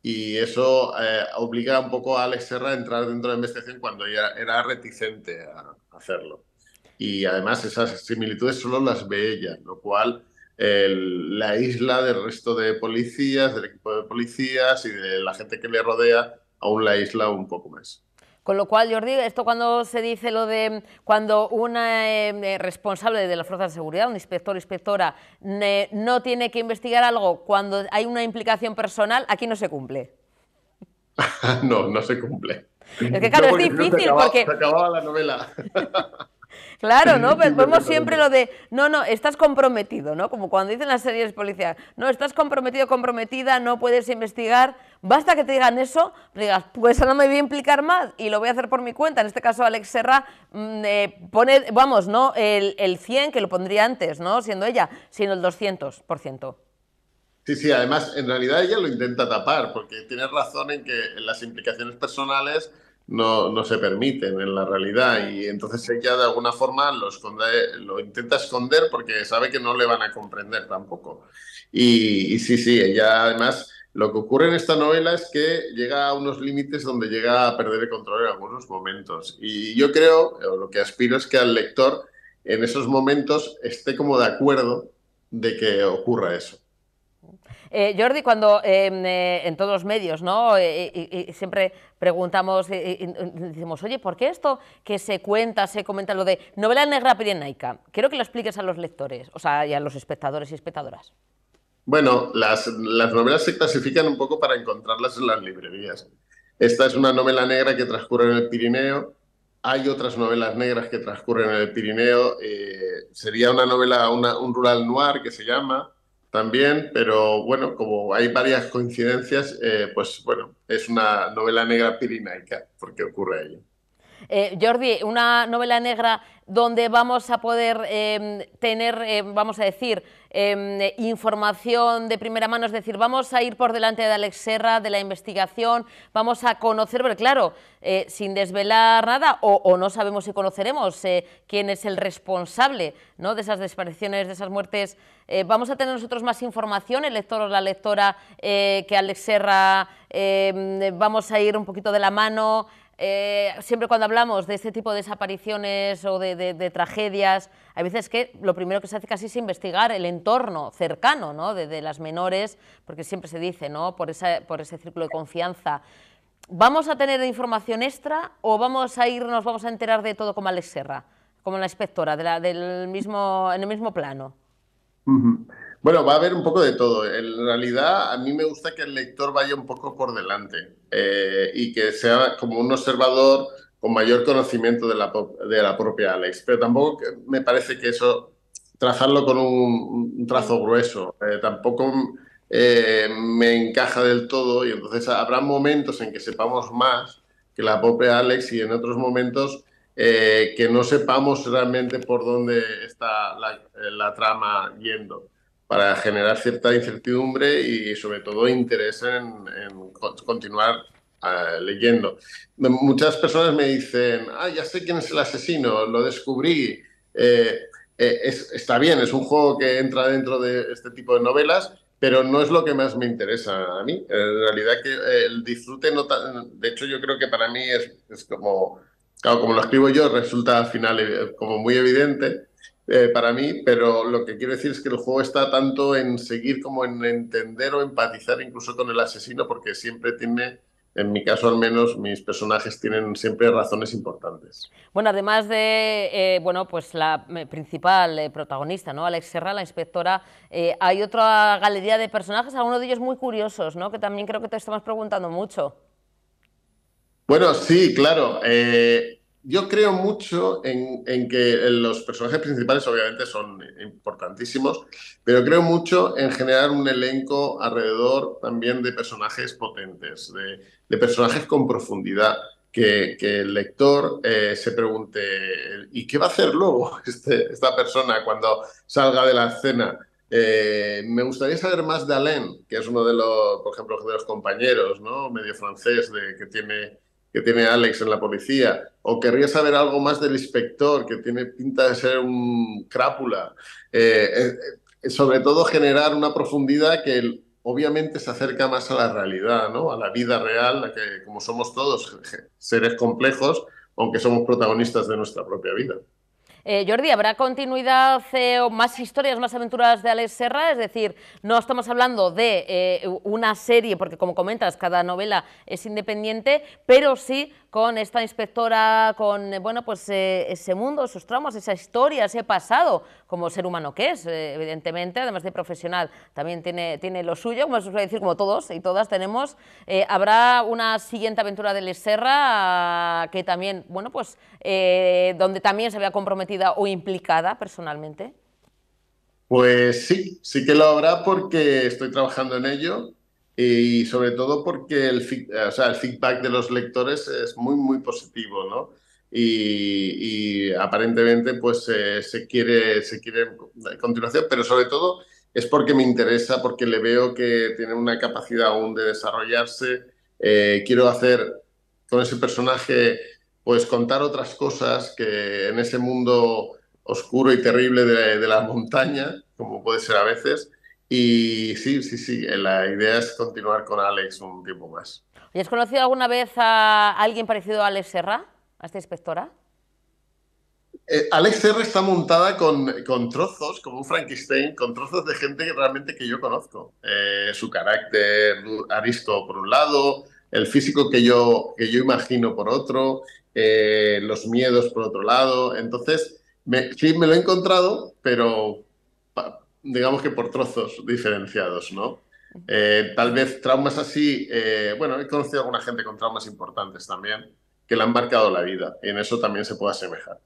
Speaker 6: Y eso eh, obliga un poco a Alex Serra a entrar dentro de la investigación cuando ella era reticente a hacerlo. Y además esas similitudes solo las ve ella, lo cual la isla del resto de policías, del equipo de policías y de la gente que le rodea, aún la isla un poco más.
Speaker 1: Con lo cual, Jordi, esto cuando se dice lo de cuando una em, eh, responsable de la Fuerza de Seguridad, un inspector inspectora, no tiene que investigar algo cuando hay una implicación personal, aquí no se cumple.
Speaker 6: (laughs) no, no se cumple. Es que claro, es difícil porque... Se acababa la novela. (laughs)
Speaker 1: Claro, ¿no? Pues vemos siempre lo de, no, no, estás comprometido, ¿no? Como cuando dicen las series policiales, no, estás comprometido, comprometida, no puedes investigar. Basta que te digan eso, pues digas, pues no me voy a implicar más y lo voy a hacer por mi cuenta. En este caso, Alex Serra mm, eh, pone, vamos, no el, 100, que lo pondría antes, ¿no? Siendo ella, sino el 200%.
Speaker 6: Sí, sí, además en realidad ella lo intenta tapar, porque tiene razón en que las implicaciones personales no, se permiten en la realidad y entonces ella de alguna forma lo, lo intenta esconder porque sabe que no le van a comprender tampoco. Y, sí, sí, ella además lo que ocurre en esta novela es que llega a unos límites donde llega a perder el control en algunos momentos. Y yo creo, o lo que aspiro es que al lector en esos momentos esté como de acuerdo de que ocurra eso.
Speaker 1: Eh, Jordi, cuando em, eh, en todos los medios, ¿no? y eh, siempre preguntamos, y eh, eh, decimos, oye, ¿por qué esto que se cuenta, se comenta lo de novela negra pirenaica? Quiero que lo expliques a los lectores, o sea, y a los espectadores y espectadoras.
Speaker 6: Bueno, las, novelas se clasifican un poco para encontrarlas en las librerías. Esta es una novela negra que transcurre en el Pirineo, hay otras novelas negras que transcurren en el Pirineo. Eh, sería una novela, un rural noir que se llama también, pero bueno, como hay varias coincidencias, eh, pues bueno, es una novela negra pirinaica, porque ocurre ahí.
Speaker 1: Eh, Jordi, una novela negra donde vamos a poder em, tener, em, vamos a decir, Em, información de primera mano, es decir, vamos a ir por delante de Alex Serra, de la investigación, vamos a conocer, pero claro, eh, sin desvelar nada, o, no sabemos si conoceremos eh, quién es el responsable ¿no? de esas desapariciones, de esas muertes, eh, vamos a tener nosotros más información, el lector o la lectora que Alex Serra, em, vamos a ir un poquito de la mano. Eh, siempre cuando hablamos de este tipo de desapariciones o de, tragedias, hay veces que lo primero que se hace casi es investigar el entorno cercano ¿no? de, las menores, porque siempre se dice, ¿no? por, por ese círculo de confianza. ¿Vamos a tener información extra o vamos a irnos, vamos a enterar de todo como Alex Serra, como la inspectora, del mismo, en el mismo plano?
Speaker 6: Bueno, va a haber un poco de todo. En realidad, a mí me gusta que el lector vaya un poco por delante eh, y que sea como un observador con mayor conocimiento de la, de la propia Alex. Pero tampoco me parece que eso, trazarlo con un, trazo grueso, eh, tampoco eh, me encaja del todo y entonces habrá momentos en que sepamos más que la propia Alex y en otros momentos que no sepamos realmente por dónde está la, la trama yendo para generar cierta incertidumbre y sobre todo interés en, continuar eh, leyendo. Muchas personas me dicen, ah, ya sé quién es el asesino, lo descubrí. Eh, eh, está bien, es un juego que entra dentro de este tipo de novelas, pero no es lo que más me interesa a mí. En realidad que el disfrute no De hecho, yo creo que para mí es, es como... como lo escribo yo, resulta al final como muy evidente, eh, para mí, pero lo que quiero decir es que el juego está tanto en seguir como en entender o empatizar incluso con el asesino, porque siempre tiene en mi caso al menos, mis personajes tienen siempre razones importantes.
Speaker 1: Bueno, además de eh, bueno, pues la eh, principal protagonista, ¿no? Alex Serra, la inspectora, hay otra galería de personajes, algunos de ellos muy curiosos, ¿no? que también creo que te estamos preguntando mucho.
Speaker 6: Bueno, sí, claro yo creo mucho en, que los personajes principales obviamente son importantísimos, pero creo mucho en generar un elenco alrededor también de personajes potentes, de, personajes con profundidad, que, el lector eh, se pregunte, ¿y qué va a hacer luego (laughs) este, esta persona cuando salga de la escena? Eh, me gustaría saber más de Alain, que es uno de los, por ejemplo, de los compañeros, ¿no? Medio francés, de, que tiene que tiene Alex en la policía, o querría saber algo más del inspector, que tiene pinta de ser un crápula. Eh, eh, eh, sobre todo generar una profundidad que obviamente se acerca más a la realidad, ¿no? a la vida real, la que como somos todos seres complejos, aunque somos protagonistas de nuestra propia vida.
Speaker 1: Eh, Jordi, ¿habrá continuidad eh, o más historias, más aventuras de Alex Serra? Es decir, no estamos hablando de eh, una serie, porque como comentas, cada novela es independiente, pero sí con esta inspectora, con bueno, pues, ese mundo, esos tramos, esa historia, ese pasado, como ser humano que es, eh, evidentemente, además de profesional, también tiene, tiene lo suyo, como suele decir, como todos y todas tenemos. Eh, habrá una siguiente aventura de Leserra que también, bueno, pues eh, donde también se vea comprometida o implicada personalmente.
Speaker 6: Pues sí, sí que lo habrá porque estoy trabajando en ello y sobre todo porque el, el feedback de los lectores es muy, muy positivo, ¿no? y, aparentemente pues eh, se, quiere, se quiere continuación, pero sobre todo es porque me interesa, porque le veo que tiene una capacidad aún de desarrollarse. Eh, quiero hacer con ese personaje, pues contar otras cosas que en ese mundo oscuro y terrible de, la montaña, como puede ser a veces. Y sí, sí, sí, la idea es continuar con Alex un tiempo más.
Speaker 1: ¿Y has conocido alguna vez a alguien parecido a Alex Serra? a esta inspectora?
Speaker 6: Eh, Alex R está montada con, trozos, como un Frankenstein, con trozos de gente que realmente que yo conozco. Eh, su carácter aristo por un lado, el físico que yo, que yo imagino por otro, eh, los miedos por otro lado. Entonces, sí me lo he encontrado, pero digamos que por trozos diferenciados, ¿no? tal vez traumas así, bueno, he conocido a alguna gente con traumas importantes también que le han marcado la vida. En eso también se puede asemejar.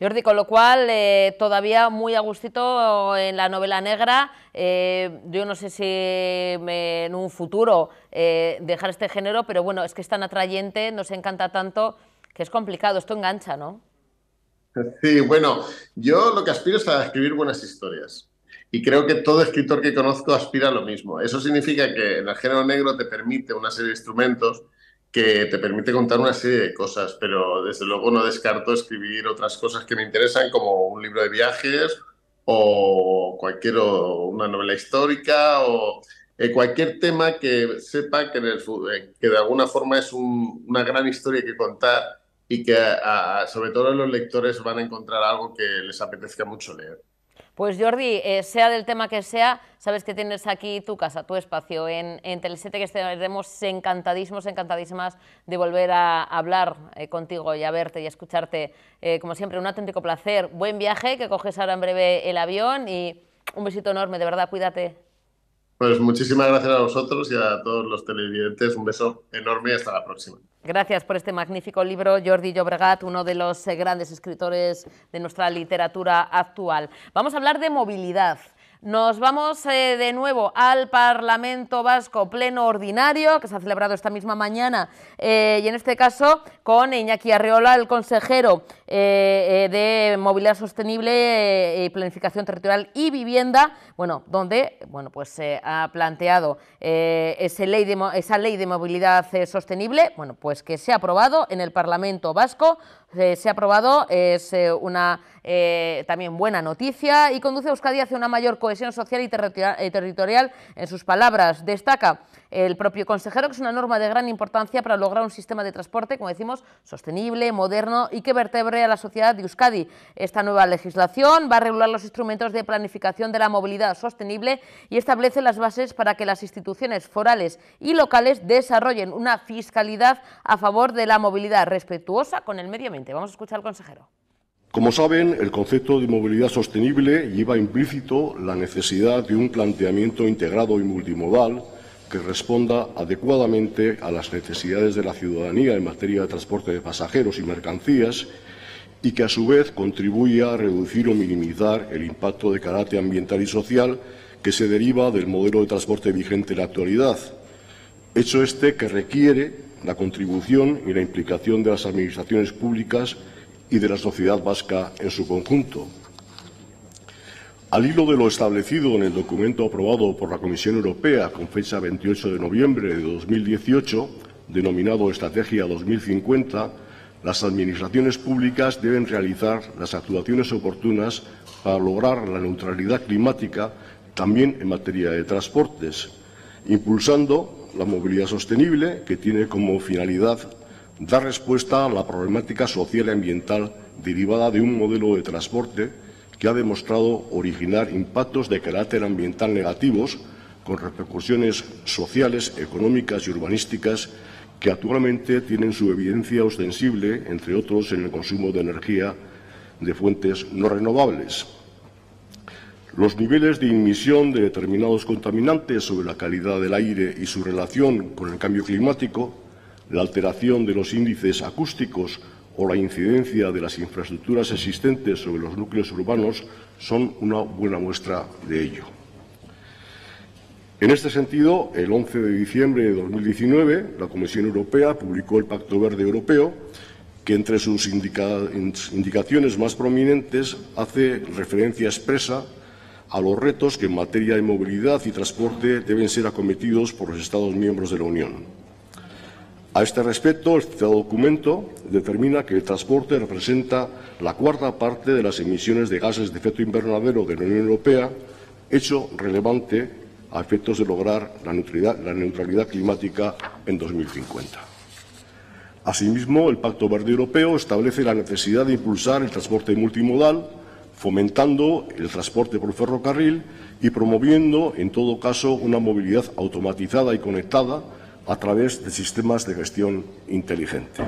Speaker 1: Jordi, con lo cual eh, todavía muy a gustito en la novela negra. Eh, yo no sé si en un futuro eh, dejar este género, pero bueno, es que es tan atrayente, nos encanta tanto, que es complicado, esto engancha, ¿no?
Speaker 6: (laughs) Sí, bueno, yo lo que aspiro es a escribir buenas historias. Y creo que todo escritor que conozco aspira a lo mismo. Eso significa que el género negro te permite una serie de instrumentos que te permite contar una serie de cosas, pero desde luego no descarto escribir otras cosas que me interesan, como un libro de viajes o cualquier una novela histórica o eh, cualquier tema que sepa que, eh, que de alguna forma es una gran historia que contar y que sobre todo los lectores van a encontrar algo que les apetezca mucho leer.
Speaker 1: Pues Jordi, eh, sea del tema que sea, sabes que tienes aquí tu casa, tu espacio en, en Telesete, que estaremos encantadísimos, encantadísimas de volver a hablar eh, contigo y a verte y a escucharte. Eh, como siempre, un auténtico placer. Buen viaje, que coges ahora en breve el avión y un besito enorme, de verdad, cuídate.
Speaker 6: Pues muchísimas gracias a vosotros y a todos los televidentes. Un beso enorme y hasta la próxima.
Speaker 1: Gracias por este magnífico libro, Jordi Llobregat, uno de los eh, grandes escritores de nuestra literatura actual. Vamos a hablar de movilidad. Nos vamos eh, de nuevo al Parlamento Vasco, pleno ordinario, que se ha celebrado esta misma mañana, eh, y en este caso con Iñaki Arreola, el consejero eh, de Movilidad Sostenible y Planificación Territorial y Vivienda, bueno, donde bueno, pues, se ha planteado esa ley de movilidad sostenible, bueno, pues que se ha aprobado en el Parlamento Vasco se ha aprobado, es eh, una eh, también buena noticia y conduce a Euskadi hacia una mayor cohesión social y eh, territorial en sus palabras. Destaca el propio consejero, que es una norma de gran importancia para lograr un sistema de transporte, como decimos, sostenible, moderno y que vertebre a la sociedad de Euskadi. Esta nueva legislación va a regular los instrumentos de planificación de la movilidad sostenible y establece las bases para que las instituciones forales y locales desarrollen una fiscalidad a favor de la movilidad respetuosa con el medio ambiente. Vamos a escuchar al consejero.
Speaker 7: Como saben, el concepto de movilidad sostenible lleva implícito la necesidad de un planteamiento integrado y multimodal que responda adecuadamente a las necesidades de la ciudadanía en materia de transporte de pasajeros y mercancías y que a su vez contribuya a reducir o minimizar el impacto de carácter ambiental y social que se deriva del modelo de transporte vigente en la actualidad, hecho este que requiere la contribución y la implicación de las administraciones públicas y de la sociedad vasca en su conjunto. Al hilo de lo establecido en el documento aprobado por la Comisión Europea con fecha 28 de noviembre de 2018, denominado Estrategia 2050, las administraciones públicas deben realizar las actuaciones oportunas para lograr la neutralidad climática también en materia de transportes, impulsando la movilidad sostenible que tiene como finalidad dar respuesta a la problemática social y ambiental derivada de un modelo de transporte que ha demostrado originar impactos de carácter ambiental negativos con repercusiones sociales, económicas y urbanísticas que actualmente tienen su evidencia ostensible, entre otros, en el consumo de energía de fuentes no renovables. Los niveles de emisión de determinados contaminantes sobre la calidad del aire y su relación con el cambio climático, la alteración de los índices acústicos o la incidencia de las infraestructuras existentes sobre los núcleos urbanos son una buena muestra de ello. En este sentido, el 11 de diciembre de 2019, la Comisión Europea publicó el Pacto Verde Europeo, que entre sus indicaciones más prominentes hace referencia expresa a los retos que en materia de movilidad y transporte deben ser acometidos por los Estados miembros de la Unión. A este respecto, este documento determina que el transporte representa la cuarta parte de las emisiones de gases de efecto invernadero de la Unión Europea, hecho relevante a efectos de lograr la neutralidad, la neutralidad climática en 2050. Asimismo, el Pacto Verde Europeo establece la necesidad de impulsar el transporte multimodal, fomentando el transporte por ferrocarril y promoviendo, en todo caso, una movilidad automatizada y conectada a través de sistemas de gestión inteligente.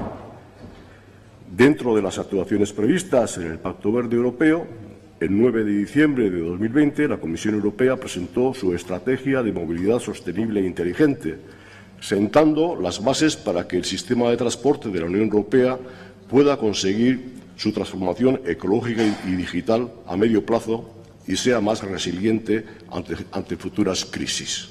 Speaker 7: Dentro de las actuaciones previstas en el Pacto Verde Europeo, el 9 de diciembre de 2020 la Comisión Europea presentó su estrategia de movilidad sostenible e inteligente, sentando las bases para que el sistema de transporte de la Unión Europea pueda conseguir su transformación ecológica y digital a medio plazo y sea más resiliente ante, futuras crisis.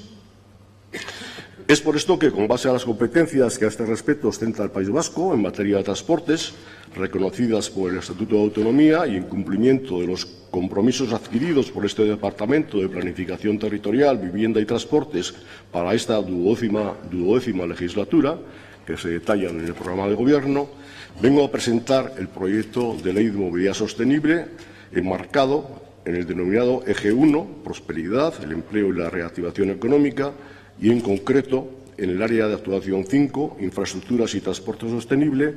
Speaker 7: Es por esto que, con base a las competencias que a este respecto ostenta el País Vasco en materia de transportes, reconocidas por el Estatuto de Autonomía y en cumplimiento de los compromisos adquiridos por este Departamento de Planificación Territorial, Vivienda y Transportes para esta duodécima, legislatura, que se detallan en el programa de Gobierno, vengo a presentar el proyecto de Ley de Movilidad Sostenible enmarcado en el denominado Eje 1, Prosperidad, el empleo y la reactivación económica, y, en concreto, en el área de actuación 5, infraestructuras y transporte sostenible,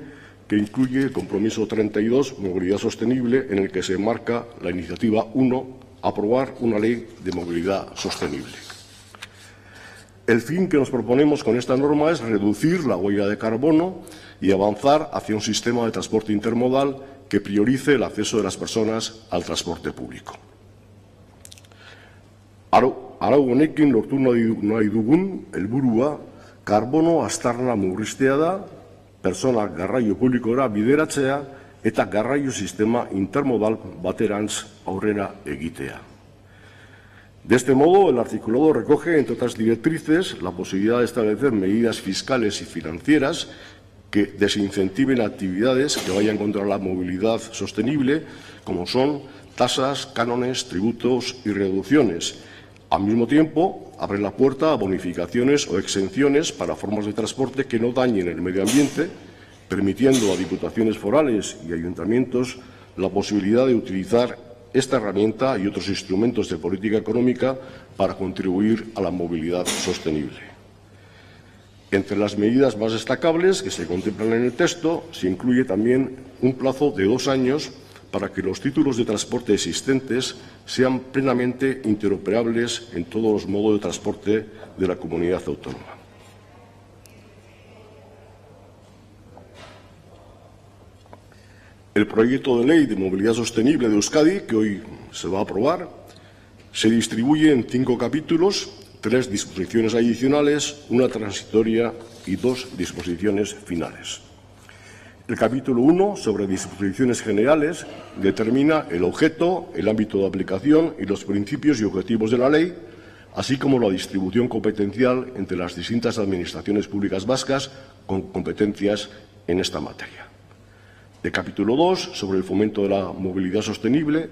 Speaker 7: que incluye el compromiso 32, movilidad sostenible, en el que se marca la iniciativa 1, aprobar una ley de movilidad sostenible. El fin que nos proponemos con esta norma es reducir la huella de carbono y avanzar hacia un sistema de transporte intermodal que priorice el acceso de las personas al transporte público. arau honekin lortu nahi dugun helburua karbono astarna murriztea da, persona garraio publikora bideratzea eta garraio sistema intermodal baterantz aurrera egitea. De este modo, el articulado recoge, entre otras directrices, la posibilidad de establecer medidas fiscales y financieras que desincentiven actividades que vayan contra la movilidad sostenible, como son tasas, cánones, tributos y reducciones. Al mismo tiempo, abre la puerta a bonificaciones o exenciones para formas de transporte que no dañen el medio ambiente, permitiendo a diputaciones forales y ayuntamientos la posibilidad de utilizar esta herramienta y otros instrumentos de política económica para contribuir a la movilidad sostenible. Entre las medidas más destacables que se contemplan en el texto se incluye también un plazo de dos años para que los títulos de transporte existentes sean plenamente interoperables en todos los modos de transporte de la comunidad autónoma. El proyecto de ley de movilidad sostenible de Euskadi, que hoy se va a aprobar, se distribuye en cinco capítulos, tres disposiciones adicionales, una transitoria y dos disposiciones finales. El capítulo 1, sobre disposiciones generales, determina el objeto, el ámbito de aplicación y los principios y objetivos de la ley, así como la distribución competencial entre las distintas administraciones públicas vascas con competencias en esta materia. El capítulo 2, sobre el fomento de la movilidad sostenible,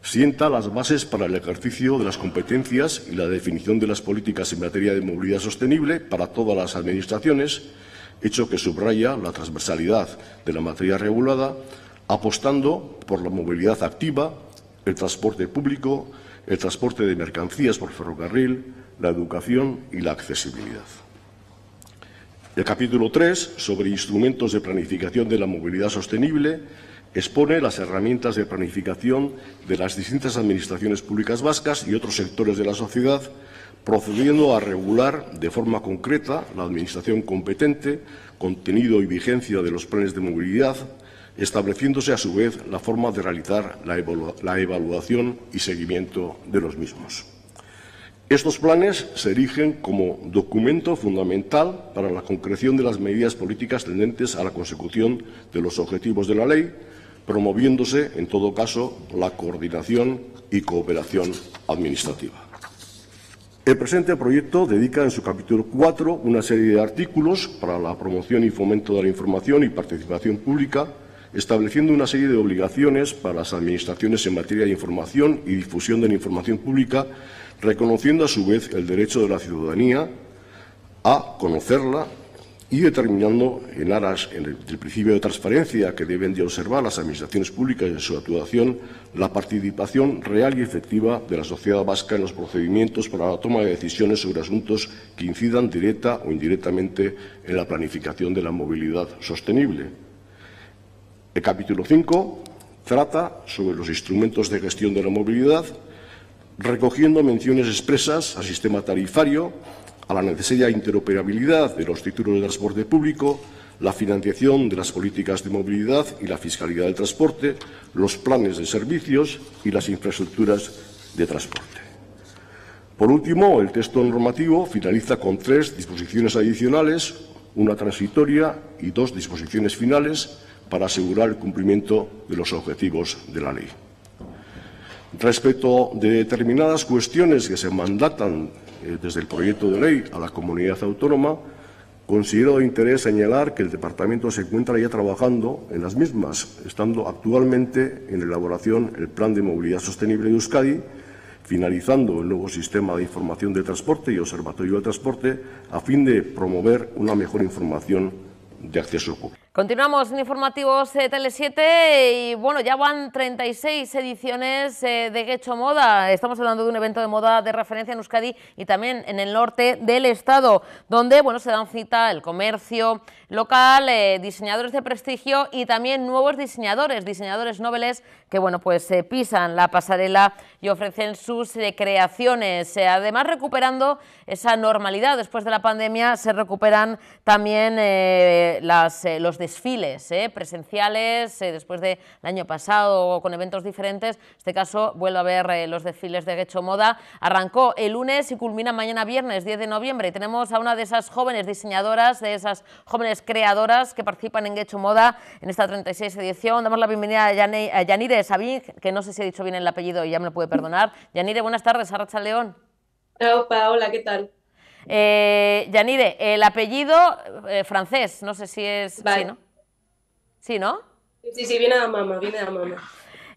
Speaker 7: sienta las bases para el ejercicio de las competencias y la definición de las políticas en materia de movilidad sostenible para todas las administraciones, hecho que subraya la transversalidad de la materia regulada, apostando por la movilidad activa, el transporte público, el transporte de mercancías por ferrocarril, la educación y la accesibilidad. El capítulo 3, sobre instrumentos de planificación de la movilidad sostenible, expone las herramientas de planificación de las distintas administraciones públicas vascas y otros sectores de la sociedad procediendo a regular de forma concreta la administración competente, contenido y vigencia de los planes de movilidad, estableciéndose a su vez la forma de realizar la, evaluación y seguimiento de los mismos. Estos planes se erigen como documento fundamental para la concreción de las medidas políticas tendentes a la consecución de los objetivos de la ley, promoviéndose, en todo caso, la coordinación y cooperación administrativa. El presente proyecto dedica en su capítulo 4 una serie de artículos para la promoción y fomento de la información y participación pública, estableciendo una serie de obligaciones para las administraciones en materia de información y difusión de la información pública, reconociendo a su vez el derecho de la ciudadanía a conocerla, y determinando en aras del principio de transparencia que deben de observar las administraciones públicas en su actuación la participación real y efectiva de la sociedad vasca en los procedimientos para la toma de decisiones sobre asuntos que incidan directa o indirectamente en la planificación de la movilidad sostenible. El capítulo 5 trata sobre los instrumentos de gestión de la movilidad, recogiendo menciones expresas al sistema tarifario, a la necesaria interoperabilidad de los títulos de transporte público, la financiación de las políticas de movilidad y la fiscalidad del transporte, los planes de servicios y las infraestructuras de transporte. Por último, el texto normativo finaliza con tres disposiciones adicionales, una transitoria y dos disposiciones finales para asegurar el cumplimiento de los objetivos de la ley. Respecto de determinadas cuestiones que se mandatan eh, desde el proyecto de ley a la comunidad autónoma, considero de interés señalar que el Departamento se encuentra ya trabajando en las mismas, estando actualmente en elaboración el Plan de Movilidad Sostenible de Euskadi, finalizando el nuevo sistema de información de transporte y observatorio de transporte a fin de promover una mejor información de acceso público.
Speaker 1: Continuamos en informativos eh, Tele7 y bueno, ya van 36 ediciones eh, de Gecho Moda. Estamos hablando de un evento de moda de referencia en Euskadi y también en el norte del estado, donde bueno, se dan cita el comercio local, eh, diseñadores de prestigio y también nuevos diseñadores, diseñadores nobles que bueno, pues pisan la pasarela y ofrecen sus creaciones. además, recuperando esa normalidad después de la pandemia, se recuperan también las, los diseñadores desfiles ¿eh? presenciales, eh, después del año pasado o con eventos diferentes, en este caso vuelvo a ver eh, los desfiles de Gecho Moda. Arrancó el lunes y culmina mañana viernes 10 de noviembre y tenemos a una de esas jóvenes diseñadoras, de esas jóvenes creadoras que participan en Gecho Moda en esta 36 edición. Damos la bienvenida a, Yanire Sabin, que no sé si he dicho bien el apellido y ya me lo puede perdonar. Yanire, buenas tardes, Arracha León. Opa, hola, ¿qué tal? Eh, Yanide, el apellido eh, francés, no sé si es... Sí, ¿no? ¿Sí,
Speaker 8: Sí, sí, viene de mamá, viene de mamá.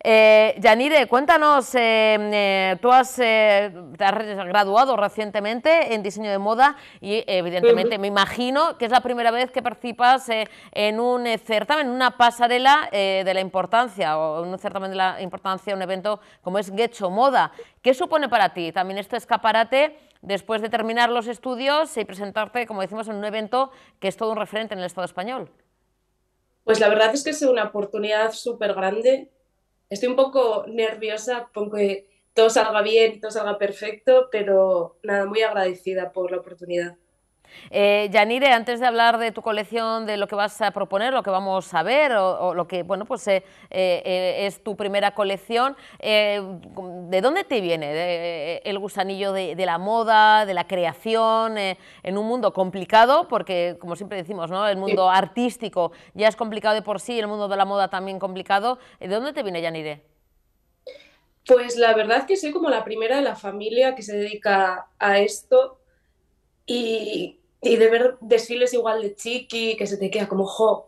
Speaker 1: Eh, cuéntanos, eh, eh, tú has, graduado recientemente en diseño de moda y evidentemente me imagino que es la primera vez que participas en un certamen, en una pasarela de la importancia o en un certamen de la importancia, un evento como es Gecho Moda. ¿Qué supone para ti también este escaparate? después de terminar los estudios y presentarte, como decimos, en un evento que es todo un referente en el Estado español? Pues la verdad es que es una
Speaker 8: oportunidad súper grande. Estoy un poco nerviosa que todo salga bien,
Speaker 1: todo salga perfecto, pero nada, muy agradecida por la oportunidad. Eh, Yanire, antes de hablar de tu colección, de lo que vas a proponer, lo que vamos a ver, o, lo que bueno pues eh, eh, es tu primera colección, ¿de dónde te viene el gusanillo de, la moda, de la creación, en un mundo complicado? Porque, como siempre decimos, ¿no? el mundo artístico ya es complicado de por sí, el mundo de la moda también complicado. ¿De dónde te viene, Yanire?
Speaker 8: Pues la verdad que soy como la primera de la familia que se dedica a esto y y de ver desfiles igual de chiqui, que se te queda como, jo,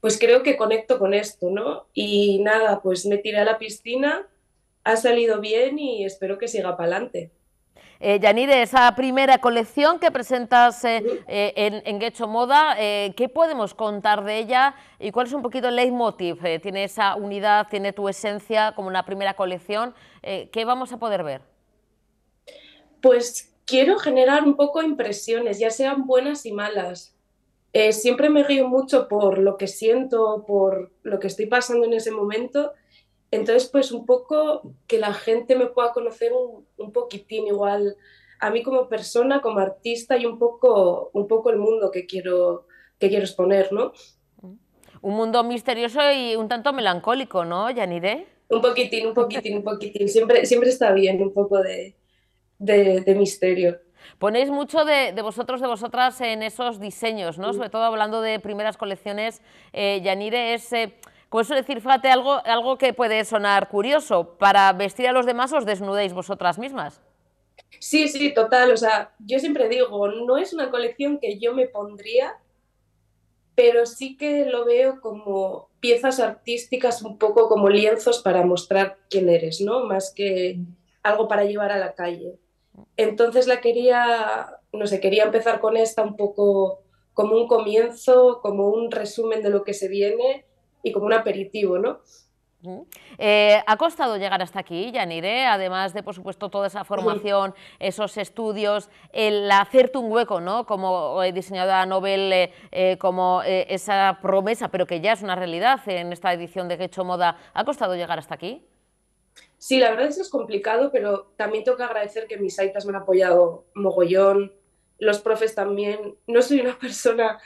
Speaker 8: pues creo que conecto con esto, ¿no? Y nada, pues me tiré a la piscina, ha salido bien y
Speaker 1: espero que siga para adelante. Eh, esa primera colección que presentas eh, eh, en, en Moda, eh, ¿qué podemos contar de ella y cuál es un poquito el leitmotiv? ¿Tiene esa unidad, tiene tu esencia como una primera colección? ¿Qué vamos a poder ver?
Speaker 8: Pues quiero generar un poco impresiones, ya sean buenas y malas. Eh, siempre me río mucho por lo que siento, por lo que estoy pasando en ese momento. Entonces, pues un poco que la gente me pueda conocer un, poquitín igual a mí como persona, como artista y un poco, un poco el mundo que
Speaker 1: quiero, que quiero
Speaker 8: exponer, ¿no?
Speaker 1: Un mundo misterioso y un tanto melancólico, ¿no, Yaniré? Un poquitín, un poquitín, un poquitín. Siempre, siempre está bien un poco de, de, misterio. Ponéis mucho de, vosotros, de vosotras en esos diseños, ¿no? Mm. Sobre todo hablando de primeras colecciones, eh, Yanire es... Eh, como eso decir, algo, algo que puede sonar curioso, para vestir a los demás os desnudéis vosotras mismas. Sí, sí, total. O sea,
Speaker 8: yo siempre digo, no es una colección que yo me pondría, pero sí que lo veo como piezas artísticas, un poco como lienzos para mostrar quién eres, ¿no? Más que algo para llevar a la calle. Entonces la quería, no sé, quería empezar con esta un poco como un comienzo, como un resumen de lo que se viene y como un aperitivo, ¿no?
Speaker 1: Eh, ha costado llegar hasta aquí, Yanire, además de, por supuesto, toda esa formación, esos estudios, el hacerte un hueco, ¿no? Como he eh, diseñado a eh, eh, como esa promesa, pero que ya es una realidad en esta edición de Quecho Moda. ¿Ha costado llegar hasta aquí?
Speaker 8: Sí, la verdad es que es complicado, pero también tengo que agradecer que mis aitas me han apoyado mogollón, los profes también. No soy una (laughs) persona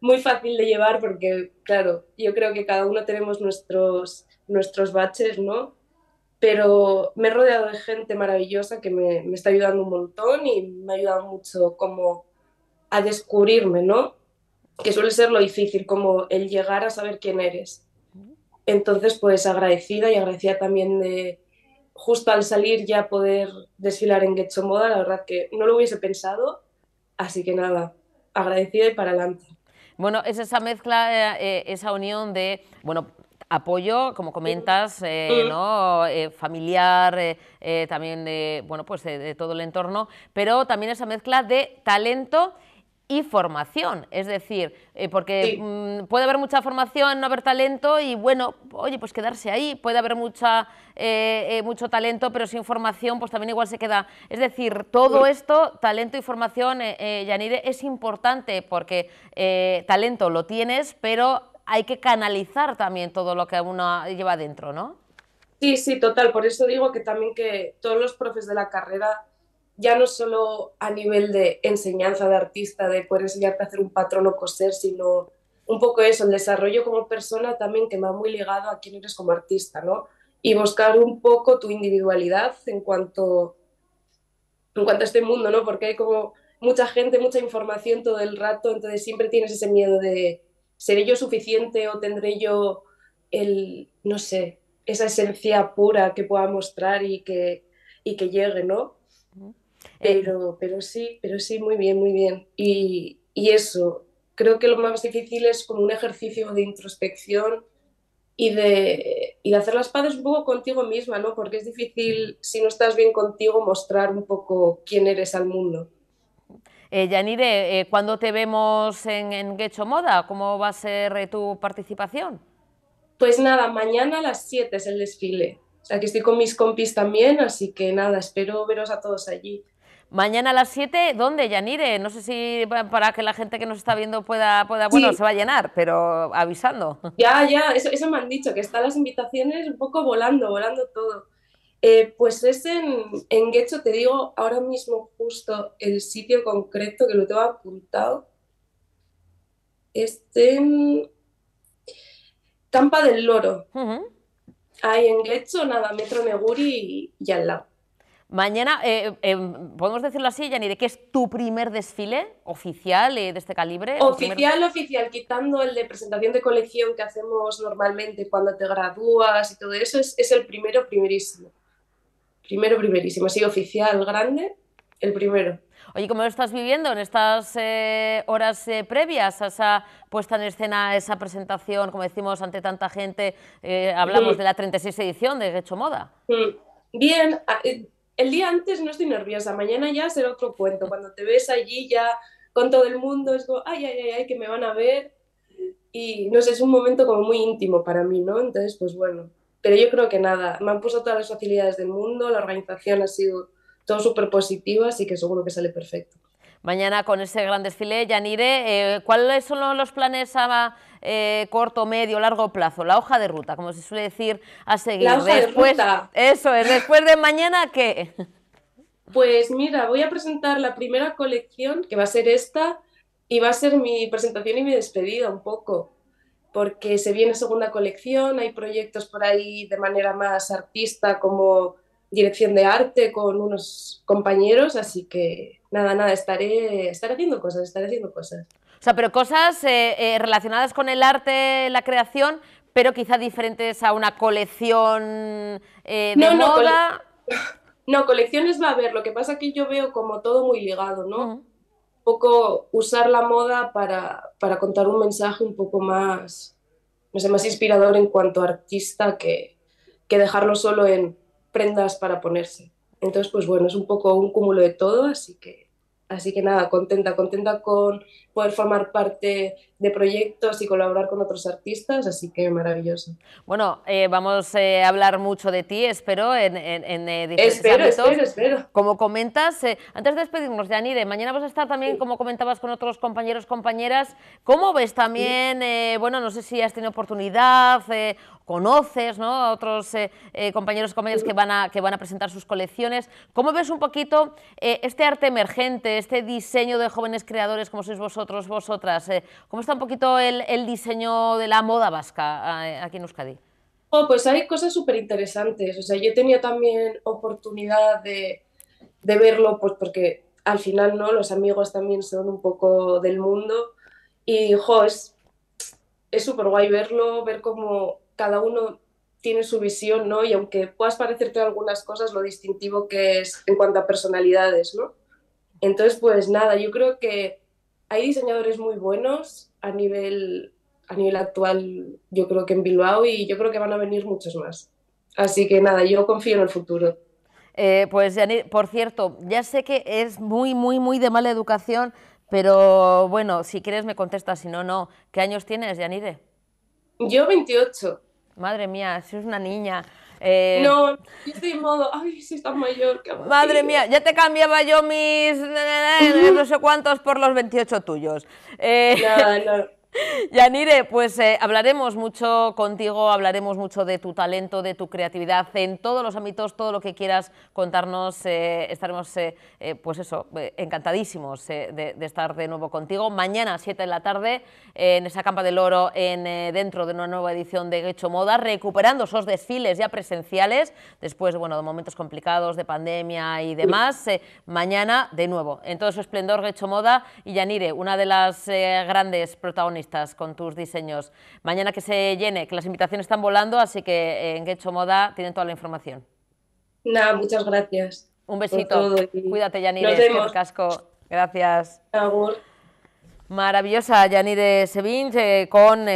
Speaker 8: muy fácil de llevar porque, claro, yo creo que cada uno tenemos nuestros, nuestros baches, ¿no? Pero me he rodeado de gente maravillosa que me, me está ayudando un montón y me ha ayudado mucho como a descubrirme, ¿no? Que suele ser lo difícil, como el llegar a saber quién eres. Entonces, pues agradecida y agradecida también de, justo al salir ya poder desfilar en Getxo Moda, la verdad que no lo hubiese pensado, así que nada,
Speaker 1: agradecido y para adelante. Bueno, es esa mezcla, eh, eh, esa unión de, bueno, apoyo, como comentas, eh, mm. ¿no? familiar, también de, bueno, pues de, todo el entorno, pero también esa mezcla de talento y formación. Es decir, eh, porque mm, puede haber mucha formación, no haber talento y bueno, oye, pues quedarse ahí. Puede haber mucha, eh, eh, mucho talento, pero sin formación, pues también igual se queda. Es decir, todo esto, talento y formación, Yanide, es importante porque talento lo tienes, pero hay que canalizar también todo lo que uno lleva dentro, ¿no?
Speaker 8: Sí, sí, total.
Speaker 1: Por eso digo que también que todos los profes de la carrera ya no solo a
Speaker 8: nivel de enseñanza de artista, de poder enseñarte a hacer un patrón o coser, sino un poco eso, el desarrollo como persona también que va muy ligado a quién eres como artista, ¿no? Y buscar un poco tu individualidad en cuanto, en cuanto a este mundo, ¿no? Porque hay como mucha gente, mucha información todo el rato, entonces siempre tienes ese miedo de, ¿seré yo suficiente o tendré yo el, no sé, esa esencia pura que pueda mostrar y que, y que llegue, ¿no? Eh, pero, pero sí, pero sí, muy bien, muy bien. Y, eso, creo que lo más difícil es como un ejercicio de introspección y de, hacer las paces un poco contigo misma, ¿no? Porque es difícil, si no estás bien contigo, mostrar un poco quién eres al mundo.
Speaker 1: Eh, Yanire, eh, ¿cuándo te vemos en, en Moda? ¿Cómo va a ser eh, tu participación?
Speaker 8: Pues nada, mañana a las 7 es el desfile. O sea que estoy con mis compis también, así que nada,
Speaker 1: espero veros a todos allí. Mañana a las 7, ¿dónde, Yanire? No sé si para que la gente que nos está viendo pueda, pueda bueno, se va a llenar, pero avisando. Ya, ya, eso, me han
Speaker 8: dicho, que están las invitaciones un poco volando, volando todo. Eh, pues es en, en Guecho, te digo ahora mismo justo el sitio concreto que lo tengo apuntado. Este en Campa del
Speaker 1: Loro. Ahí en Guecho, nada, Metro Neguri y al lado. Mañana, eh, eh, em, podemos decirlo así, de ¿Qué es tu primer desfile oficial eh, de este calibre. Oficial,
Speaker 8: oficial, quitando el de presentación de colección que hacemos normalmente cuando te gradúas y todo eso, es, el primero, primerísimo. Primero, primerísimo, así oficial, grande, el primero.
Speaker 1: Oye, ¿cómo lo estás viviendo en estas horas previas a esa puesta en escena, a esa presentación, como decimos, ante tanta gente? hablamos mm. de la 36 edición de Hecho Moda. Mm. Bien,
Speaker 8: el día antes no estoy nerviosa, mañana ya será otro cuento. Cuando te ves allí ya con todo el mundo, es como, ay, ay, ay, que me van a ver. Y no sé, es un momento como muy íntimo para mí, ¿no? Entonces, pues bueno. Pero yo creo que nada, me han puesto todas las facilidades del mundo, la organización ha sido todo súper positiva, así que seguro que sale perfecto
Speaker 1: mañana con ese gran desfile. Yanire, eh, ¿cuáles son los planes a eh, corto, medio, largo plazo? La hoja de ruta, como se suele decir, a seguir. La hoja de ruta. Eso es, después de mañana, ¿qué?
Speaker 8: Pues mira, voy a presentar la primera colección, que va a ser esta, y va a ser mi presentación y mi despedida un poco, porque se viene segunda colección, hay proyectos por ahí de manera más artista como dirección de arte con unos compañeros, así que nada, nada, estaré, estaré haciendo cosas, estaré haciendo cosas.
Speaker 1: O sea, pero cosas eh, eh, relacionadas con el arte, la creación, pero quizá diferentes a una colección eh, de moda. No, (laughs) no,
Speaker 8: colecciones va a haber, lo que pasa es que yo veo como todo muy ligado, ¿no? Un poco usar la moda para, para contar un mensaje un poco más, no sé, más inspirador en cuanto a artista que, que dejarlo solo en prendas para ponerse. Entonces, pues bueno, es un poco un cúmulo de todo, así que, así que nada, contenta, contenta con poder formar parte de proyectos y colaborar con otros artistas, así que maravilloso.
Speaker 1: Bueno, eh, vamos eh, a hablar mucho de ti, espero, en, en, en eh, espero, Espero, espero. Como comentas, antes de despedirnos, de mañana vas a estar también, como comentabas con otros compañeros, compañeras, ¿cómo ves también, bueno, no sé si has tenido oportunidad conoces, ¿no? A otros eh, eh, compañeros y compañeras que van, a, que van a presentar sus colecciones. ¿Cómo ves un poquito eh, este arte emergente, este diseño de jóvenes creadores como sois vosotros, vosotras? ¿Cómo está un poquito el, el, diseño de la moda vasca aquí en Euskadi?
Speaker 8: Oh, pues hay cosas súper interesantes. O sea, yo he tenido también oportunidad de, de verlo, pues porque al final, ¿no? Los amigos también son un poco del mundo. Y, jo, es súper guay verlo, ver cómo cada uno tiene su visión, ¿no? Y aunque puedas parecerte algunas cosas, lo distintivo que es en cuanto a personalidades, ¿no? Entonces, pues nada, yo creo que hay diseñadores muy buenos a nivel, a nivel actual, yo creo que en Bilbao, y
Speaker 1: yo creo que van a venir muchos más. Así que nada, yo confío en el futuro. Eh, pues pues, por cierto, ya sé que es muy, muy, muy de mala educación, pero bueno, si quieres me contestas, si no, no. ¿Qué años tienes, Yanire? Yo 28 madre mía, si es una niña. Eh... No, yo estoy en modo, ay, si estás mayor, Madre mía, ya te cambiaba yo mis (laughs) no sé cuántos por los 28 tuyos. Eh... No, no. (laughs) Yanire, pues eh, hablaremos mucho contigo, hablaremos mucho de tu talento, de tu creatividad en todos los ámbitos, todo lo que quieras contarnos, eh, estaremos, eh, pues eso, encantadísimos de, estar de nuevo contigo. Mañana, 7 de la tarde, en esa Campa del Oro, en, dentro de una nueva edición de Gecho Moda, recuperando esos desfiles ya presenciales, después bueno, de momentos complicados, de pandemia y demás. mañana, de nuevo, en todo su esplendor, Gecho Moda y Yanire, una de las grandes protagonistas con tus diseños. Mañana que se llene, que las invitaciones están volando, así que eh, en getcho Moda tienen toda la información.
Speaker 8: Nada, muchas gracias.
Speaker 1: Un besito. Cuídate, el casco. Gracias. Maravillosa Janine Sevin, eh, con 28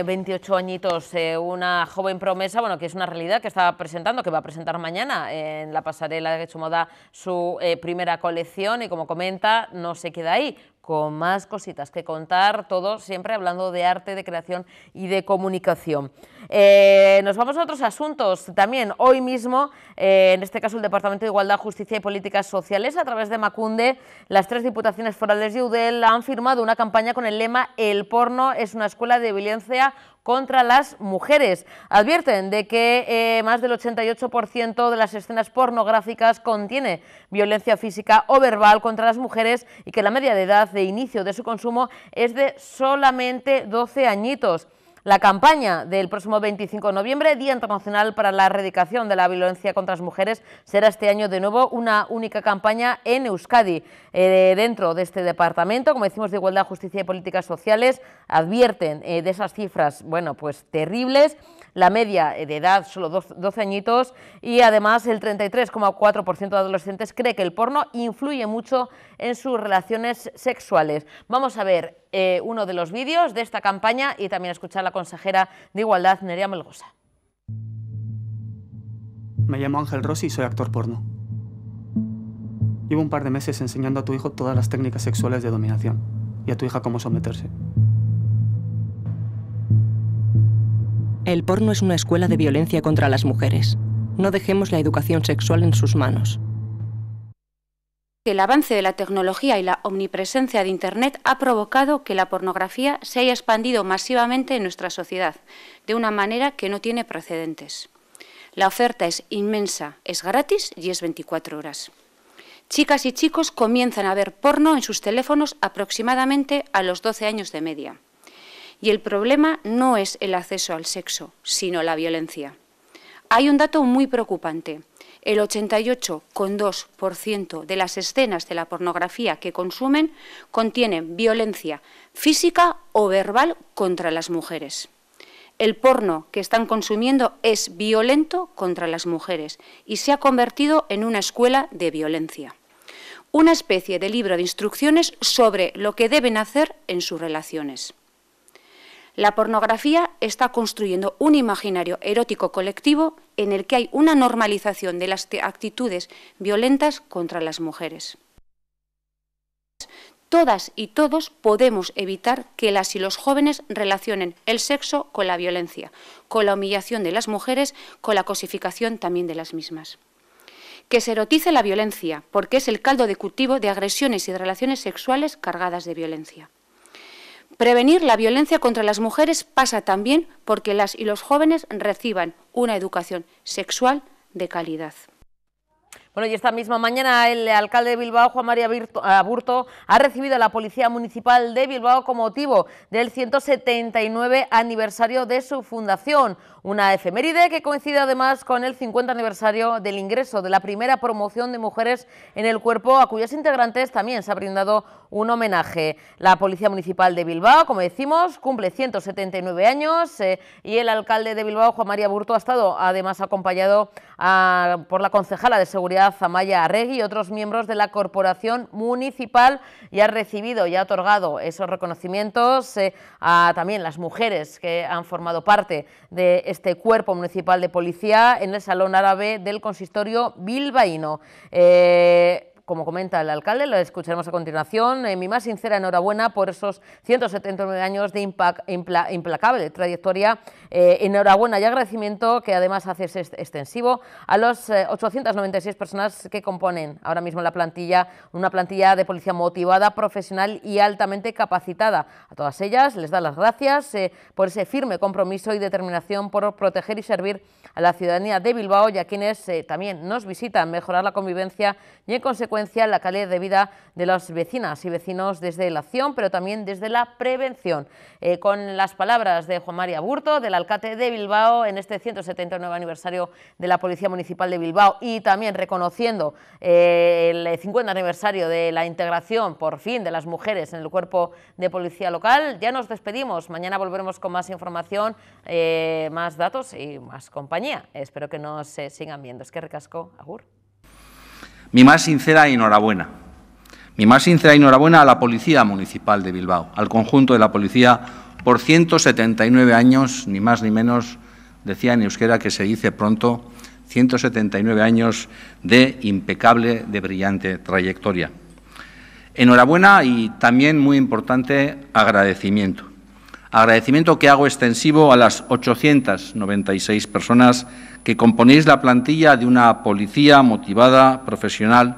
Speaker 1: eh, añitos, una joven promesa, bueno, que es una realidad que está presentando, que va a presentar mañana en la pasarela de Moda, su primera colección y como comenta, no se queda ahí, con más cositas que contar, todo siempre hablando de arte, de creación y de comunicación. Eh, nos vamos a otros asuntos también. Hoy mismo, eh, en este caso el Departamento de Igualdad, Justicia y Políticas Sociales, a través de Macunde, las tres diputaciones forales de UDEL han firmado una campaña con el lema El porno es una escuela de violencia contra las mujeres. Advierten de que eh, más del 88% de las escenas pornográficas contiene violencia física o verbal contra las mujeres y que la media de edad de inicio de su consumo es de solamente 12 añitos la campaña del próximo 25 de noviembre, Día Internacional para la Erradicación de la Violencia contra las Mujeres, será este año de nuevo una única campaña en Euskadi. Eh, dentro de este departamento, como decimos, de Igualdad, Justicia y Políticas Sociales, advierten eh, de esas cifras, bueno, pues terribles, la media eh, de edad solo 12 añitos y además el 33,4% de adolescentes cree que el porno influye mucho en sus relaciones sexuales. Vamos a ver eh, uno de los vídeos de esta campaña y también escuchar a la consejera de Igualdad, Nerea Melgosa.
Speaker 2: Me llamo Ángel Rossi y soy actor porno. Llevo un par de meses enseñando a tu hijo todas las técnicas sexuales de dominación y a tu hija cómo someterse. El porno es una escuela de violencia contra las mujeres. No dejemos la educación sexual en sus manos
Speaker 3: el avance de la tecnología y la omnipresencia de Internet ha provocado que la pornografía se haya expandido masivamente en nuestra sociedad, de una manera que no tiene precedentes. La oferta es inmensa, es gratis y es 24 horas. Chicas y chicos comienzan a ver porno en sus teléfonos aproximadamente a los 12 años de media. Y el problema no es el acceso al sexo, sino la violencia. Hay un dato muy preocupante el 88,2% de las escenas de la pornografía que consumen contienen violencia física o verbal contra las mujeres. El porno que están consumiendo es violento contra las mujeres y se ha convertido en una escuela de violencia una especie de libro de instrucciones sobre lo que deben hacer en sus relaciones. La pornografía está construyendo un imaginario erótico colectivo en el que hay una normalización de las actitudes violentas contra las mujeres. Todas y todos podemos evitar que las y los jóvenes relacionen el sexo con la violencia, con la humillación de las mujeres, con la cosificación también de las mismas que se erotice la violencia, porque es el caldo de cultivo de agresiones y de relaciones sexuales cargadas de violencia. Prevenir la violencia contra las mujeres pasa también porque las y los jóvenes reciban una educación sexual de calidad.
Speaker 1: Bueno, y esta misma mañana el alcalde de Bilbao, Juan María Burto, ha recibido a la Policía Municipal de Bilbao con motivo del 179 aniversario de su fundación, una efeméride que coincide además con el 50 aniversario del ingreso de la primera promoción de mujeres en el cuerpo, a cuyas integrantes también se ha brindado un homenaje. La Policía Municipal de Bilbao, como decimos, cumple 179 años eh, y el alcalde de Bilbao, Juan María Burto, ha estado además acompañado ah, por la concejala de Seguridad Zamaya Arregui y otros miembros de la Corporación Municipal y ha recibido y ha otorgado esos reconocimientos eh, a también las mujeres que han formado parte de este cuerpo municipal de policía en el Salón Árabe del Consistorio Bilbaíno. Eh, como comenta el alcalde, lo escucharemos a continuación. Eh, mi más sincera enhorabuena por esos 179 años de impact, implacable trayectoria. Eh, enhorabuena y agradecimiento que además haces extensivo a los 896 eh, personas que componen ahora mismo la plantilla, una plantilla de policía motivada, profesional y altamente capacitada. A todas ellas les da las gracias por ese firme compromiso y determinación por proteger y servir a la ciudadanía de Bilbao y a quienes también nos visitan, mejorar la convivencia y en consecuencia la calidad de vida de las vecinas y vecinos desde la acción, pero también desde la prevención. Eh, con las palabras de Juan María Burto, del alcalde de Bilbao, en este 179 aniversario de la Policía Municipal de Bilbao y también reconociendo eh, el 50 aniversario de la integración, por fin, de las mujeres en el cuerpo de policía local, ya nos despedimos. Mañana volveremos con más información, eh, más datos y más compañía. Espero que nos sigan viendo. Es que recasco. Agur.
Speaker 9: Mi más sincera enhorabuena. Mi más sincera enhorabuena a la Policía Municipal de Bilbao, al conjunto de la Policía, por 179 años, ni más ni menos, decía en euskera que se dice pronto, 179 años de impecable, de brillante trayectoria. Enhorabuena y también, muy importante, agradecimiento. Agradecimiento que hago extensivo a las 896 personas que componéis la plantilla de una policía motivada, profesional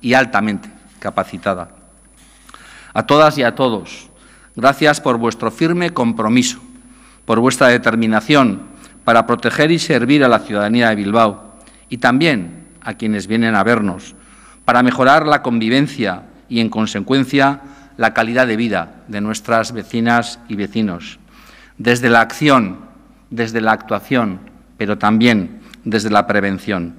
Speaker 9: y altamente capacitada. A todas y a todos, gracias por vuestro firme compromiso, por vuestra determinación para proteger y servir a la ciudadanía de Bilbao y también a quienes vienen a vernos, para mejorar la convivencia y, en consecuencia, la calidad de vida de nuestras vecinas y vecinos. Desde la acción, desde la actuación, pero también desde la prevención.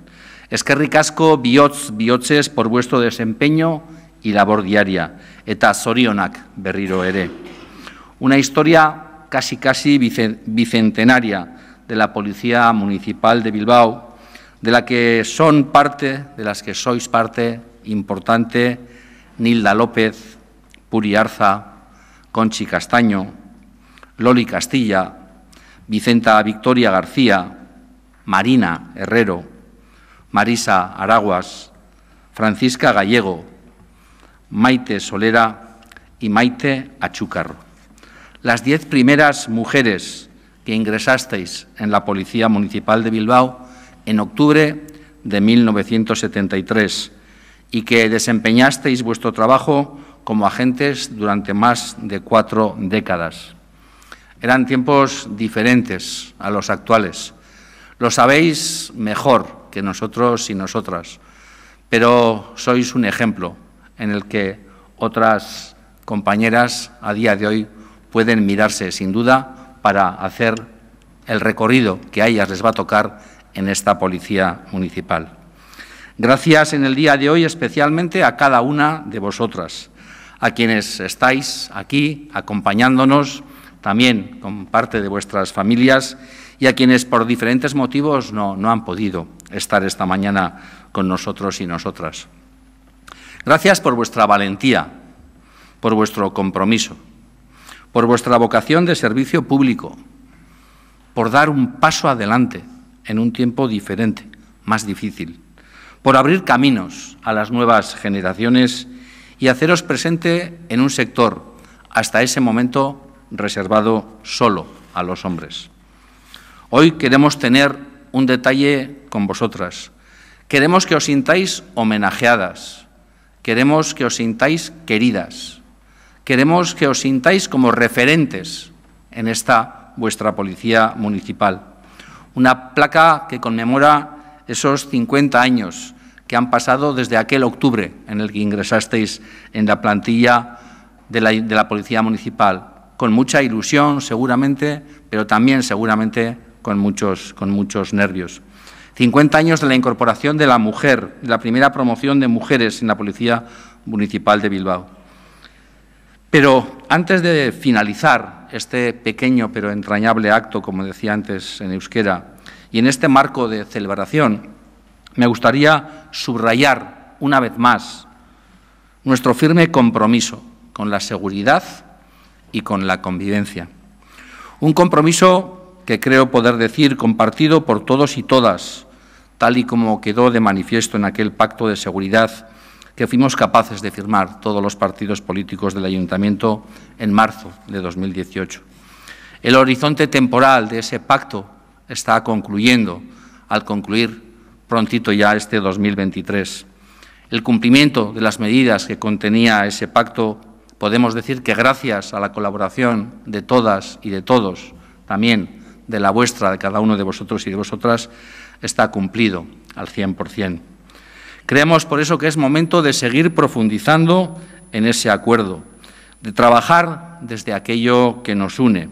Speaker 9: Es que ricasco biots biotses por vuestro desempeño y labor diaria, eta sorionak berriro ere. Una historia casi casi bicentenaria de la Policía Municipal de Bilbao, de la que son parte, de las que sois parte importante, Nilda López, Puri Arza, Conchi Castaño, Loli Castilla, Vicenta Victoria García, Marina Herrero, Marisa Araguas, Francisca Gallego, Maite Solera y Maite Achúcar. Las diez primeras mujeres que ingresasteis en la Policía Municipal de Bilbao en octubre de 1973 y que desempeñasteis vuestro trabajo como agentes durante más de cuatro décadas. Eran tiempos diferentes a los actuales, lo sabéis mejor que nosotros y nosotras, pero sois un ejemplo en el que otras compañeras a día de hoy pueden mirarse sin duda para hacer el recorrido que a ellas les va a tocar en esta policía municipal. Gracias en el día de hoy especialmente a cada una de vosotras, a quienes estáis aquí acompañándonos también con parte de vuestras familias y a quienes por diferentes motivos no, han podido estar esta mañana con nosotros y nosotras. Gracias por vuestra valentía, por vuestro compromiso, por vuestra vocación de servicio público, por dar un paso adelante en un tiempo diferente, más difícil, por abrir caminos a las nuevas generaciones y haceros presente en un sector hasta ese momento reservado solo a los hombres. Hoy queremos tener un detalle con vosotras. Queremos que os sintáis homenajeadas. Queremos que os sintáis queridas. Queremos que os sintáis como referentes en esta vuestra policía municipal. Una placa que conmemora esos 50 años que han pasado desde aquel octubre en el que ingresasteis en la plantilla de la, de la Policía Municipal, con mucha ilusión seguramente, pero también seguramente con muchos, con muchos nervios. 50 años de la incorporación de la mujer, la primera promoción de mujeres en la Policía Municipal de Bilbao. Pero antes de finalizar este pequeño pero entrañable acto, como decía antes en euskera, y en este marco de celebración, me gustaría subrayar una vez más nuestro firme compromiso con la seguridad y con la convivencia. Un compromiso que creo poder decir compartido por todos y todas, tal y como quedó de manifiesto en aquel pacto de seguridad que fuimos capaces de firmar todos los partidos políticos del Ayuntamiento en marzo de 2018. El horizonte temporal de ese pacto está concluyendo, al concluir prontito ya este 2023. El cumplimiento de las medidas que contenía ese pacto Podemos decir que gracias a la colaboración de todas y de todos, también de la vuestra, de cada uno de vosotros y de vosotras, está cumplido al 100%. Creemos por eso que es momento de seguir profundizando en ese acuerdo, de trabajar desde aquello que nos une.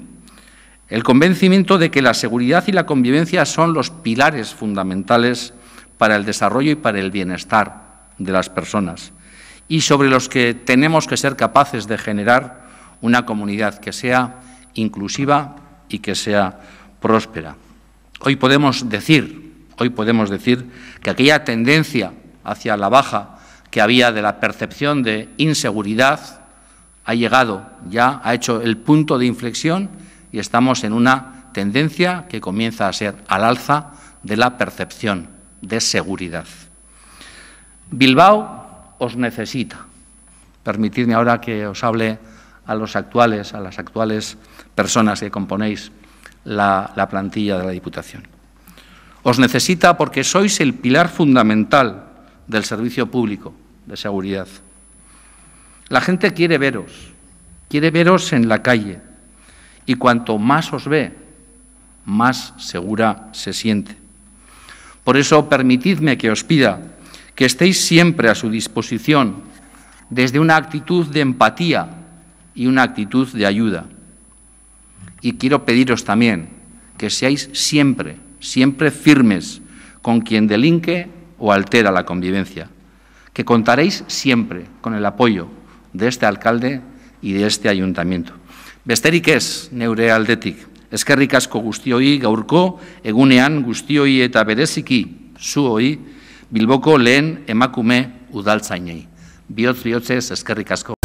Speaker 9: El convencimiento de que la seguridad y la convivencia son los pilares fundamentales para el desarrollo y para el bienestar de las personas y sobre los que tenemos que ser capaces de generar una comunidad que sea inclusiva y que sea próspera. Hoy podemos decir, hoy podemos decir que aquella tendencia hacia la baja que había de la percepción de inseguridad ha llegado, ya ha hecho el punto de inflexión y estamos en una tendencia que comienza a ser al alza de la percepción de seguridad. Bilbao os necesita. Permitidme ahora que os hable a los actuales, a las actuales personas que componéis la, plantilla de la Diputación. Os necesita porque sois el pilar fundamental del servicio público de seguridad. La gente quiere veros, quiere veros en la calle y cuanto más os ve, más segura se siente. Por eso permitidme que os pida que estéis siempre a su disposición desde una actitud de empatía y una actitud de ayuda. Y quiero pediros también que seáis siempre, siempre firmes con quien delinque o altera la convivencia, que contaréis siempre con el apoyo de este alcalde y de este ayuntamiento. Besterik neure aldetik. Eskerrik asko gaurko, egunean eta bereziki Bilboko lehen emakume udaltzainei. Biotz-biotzez eskerrik asko.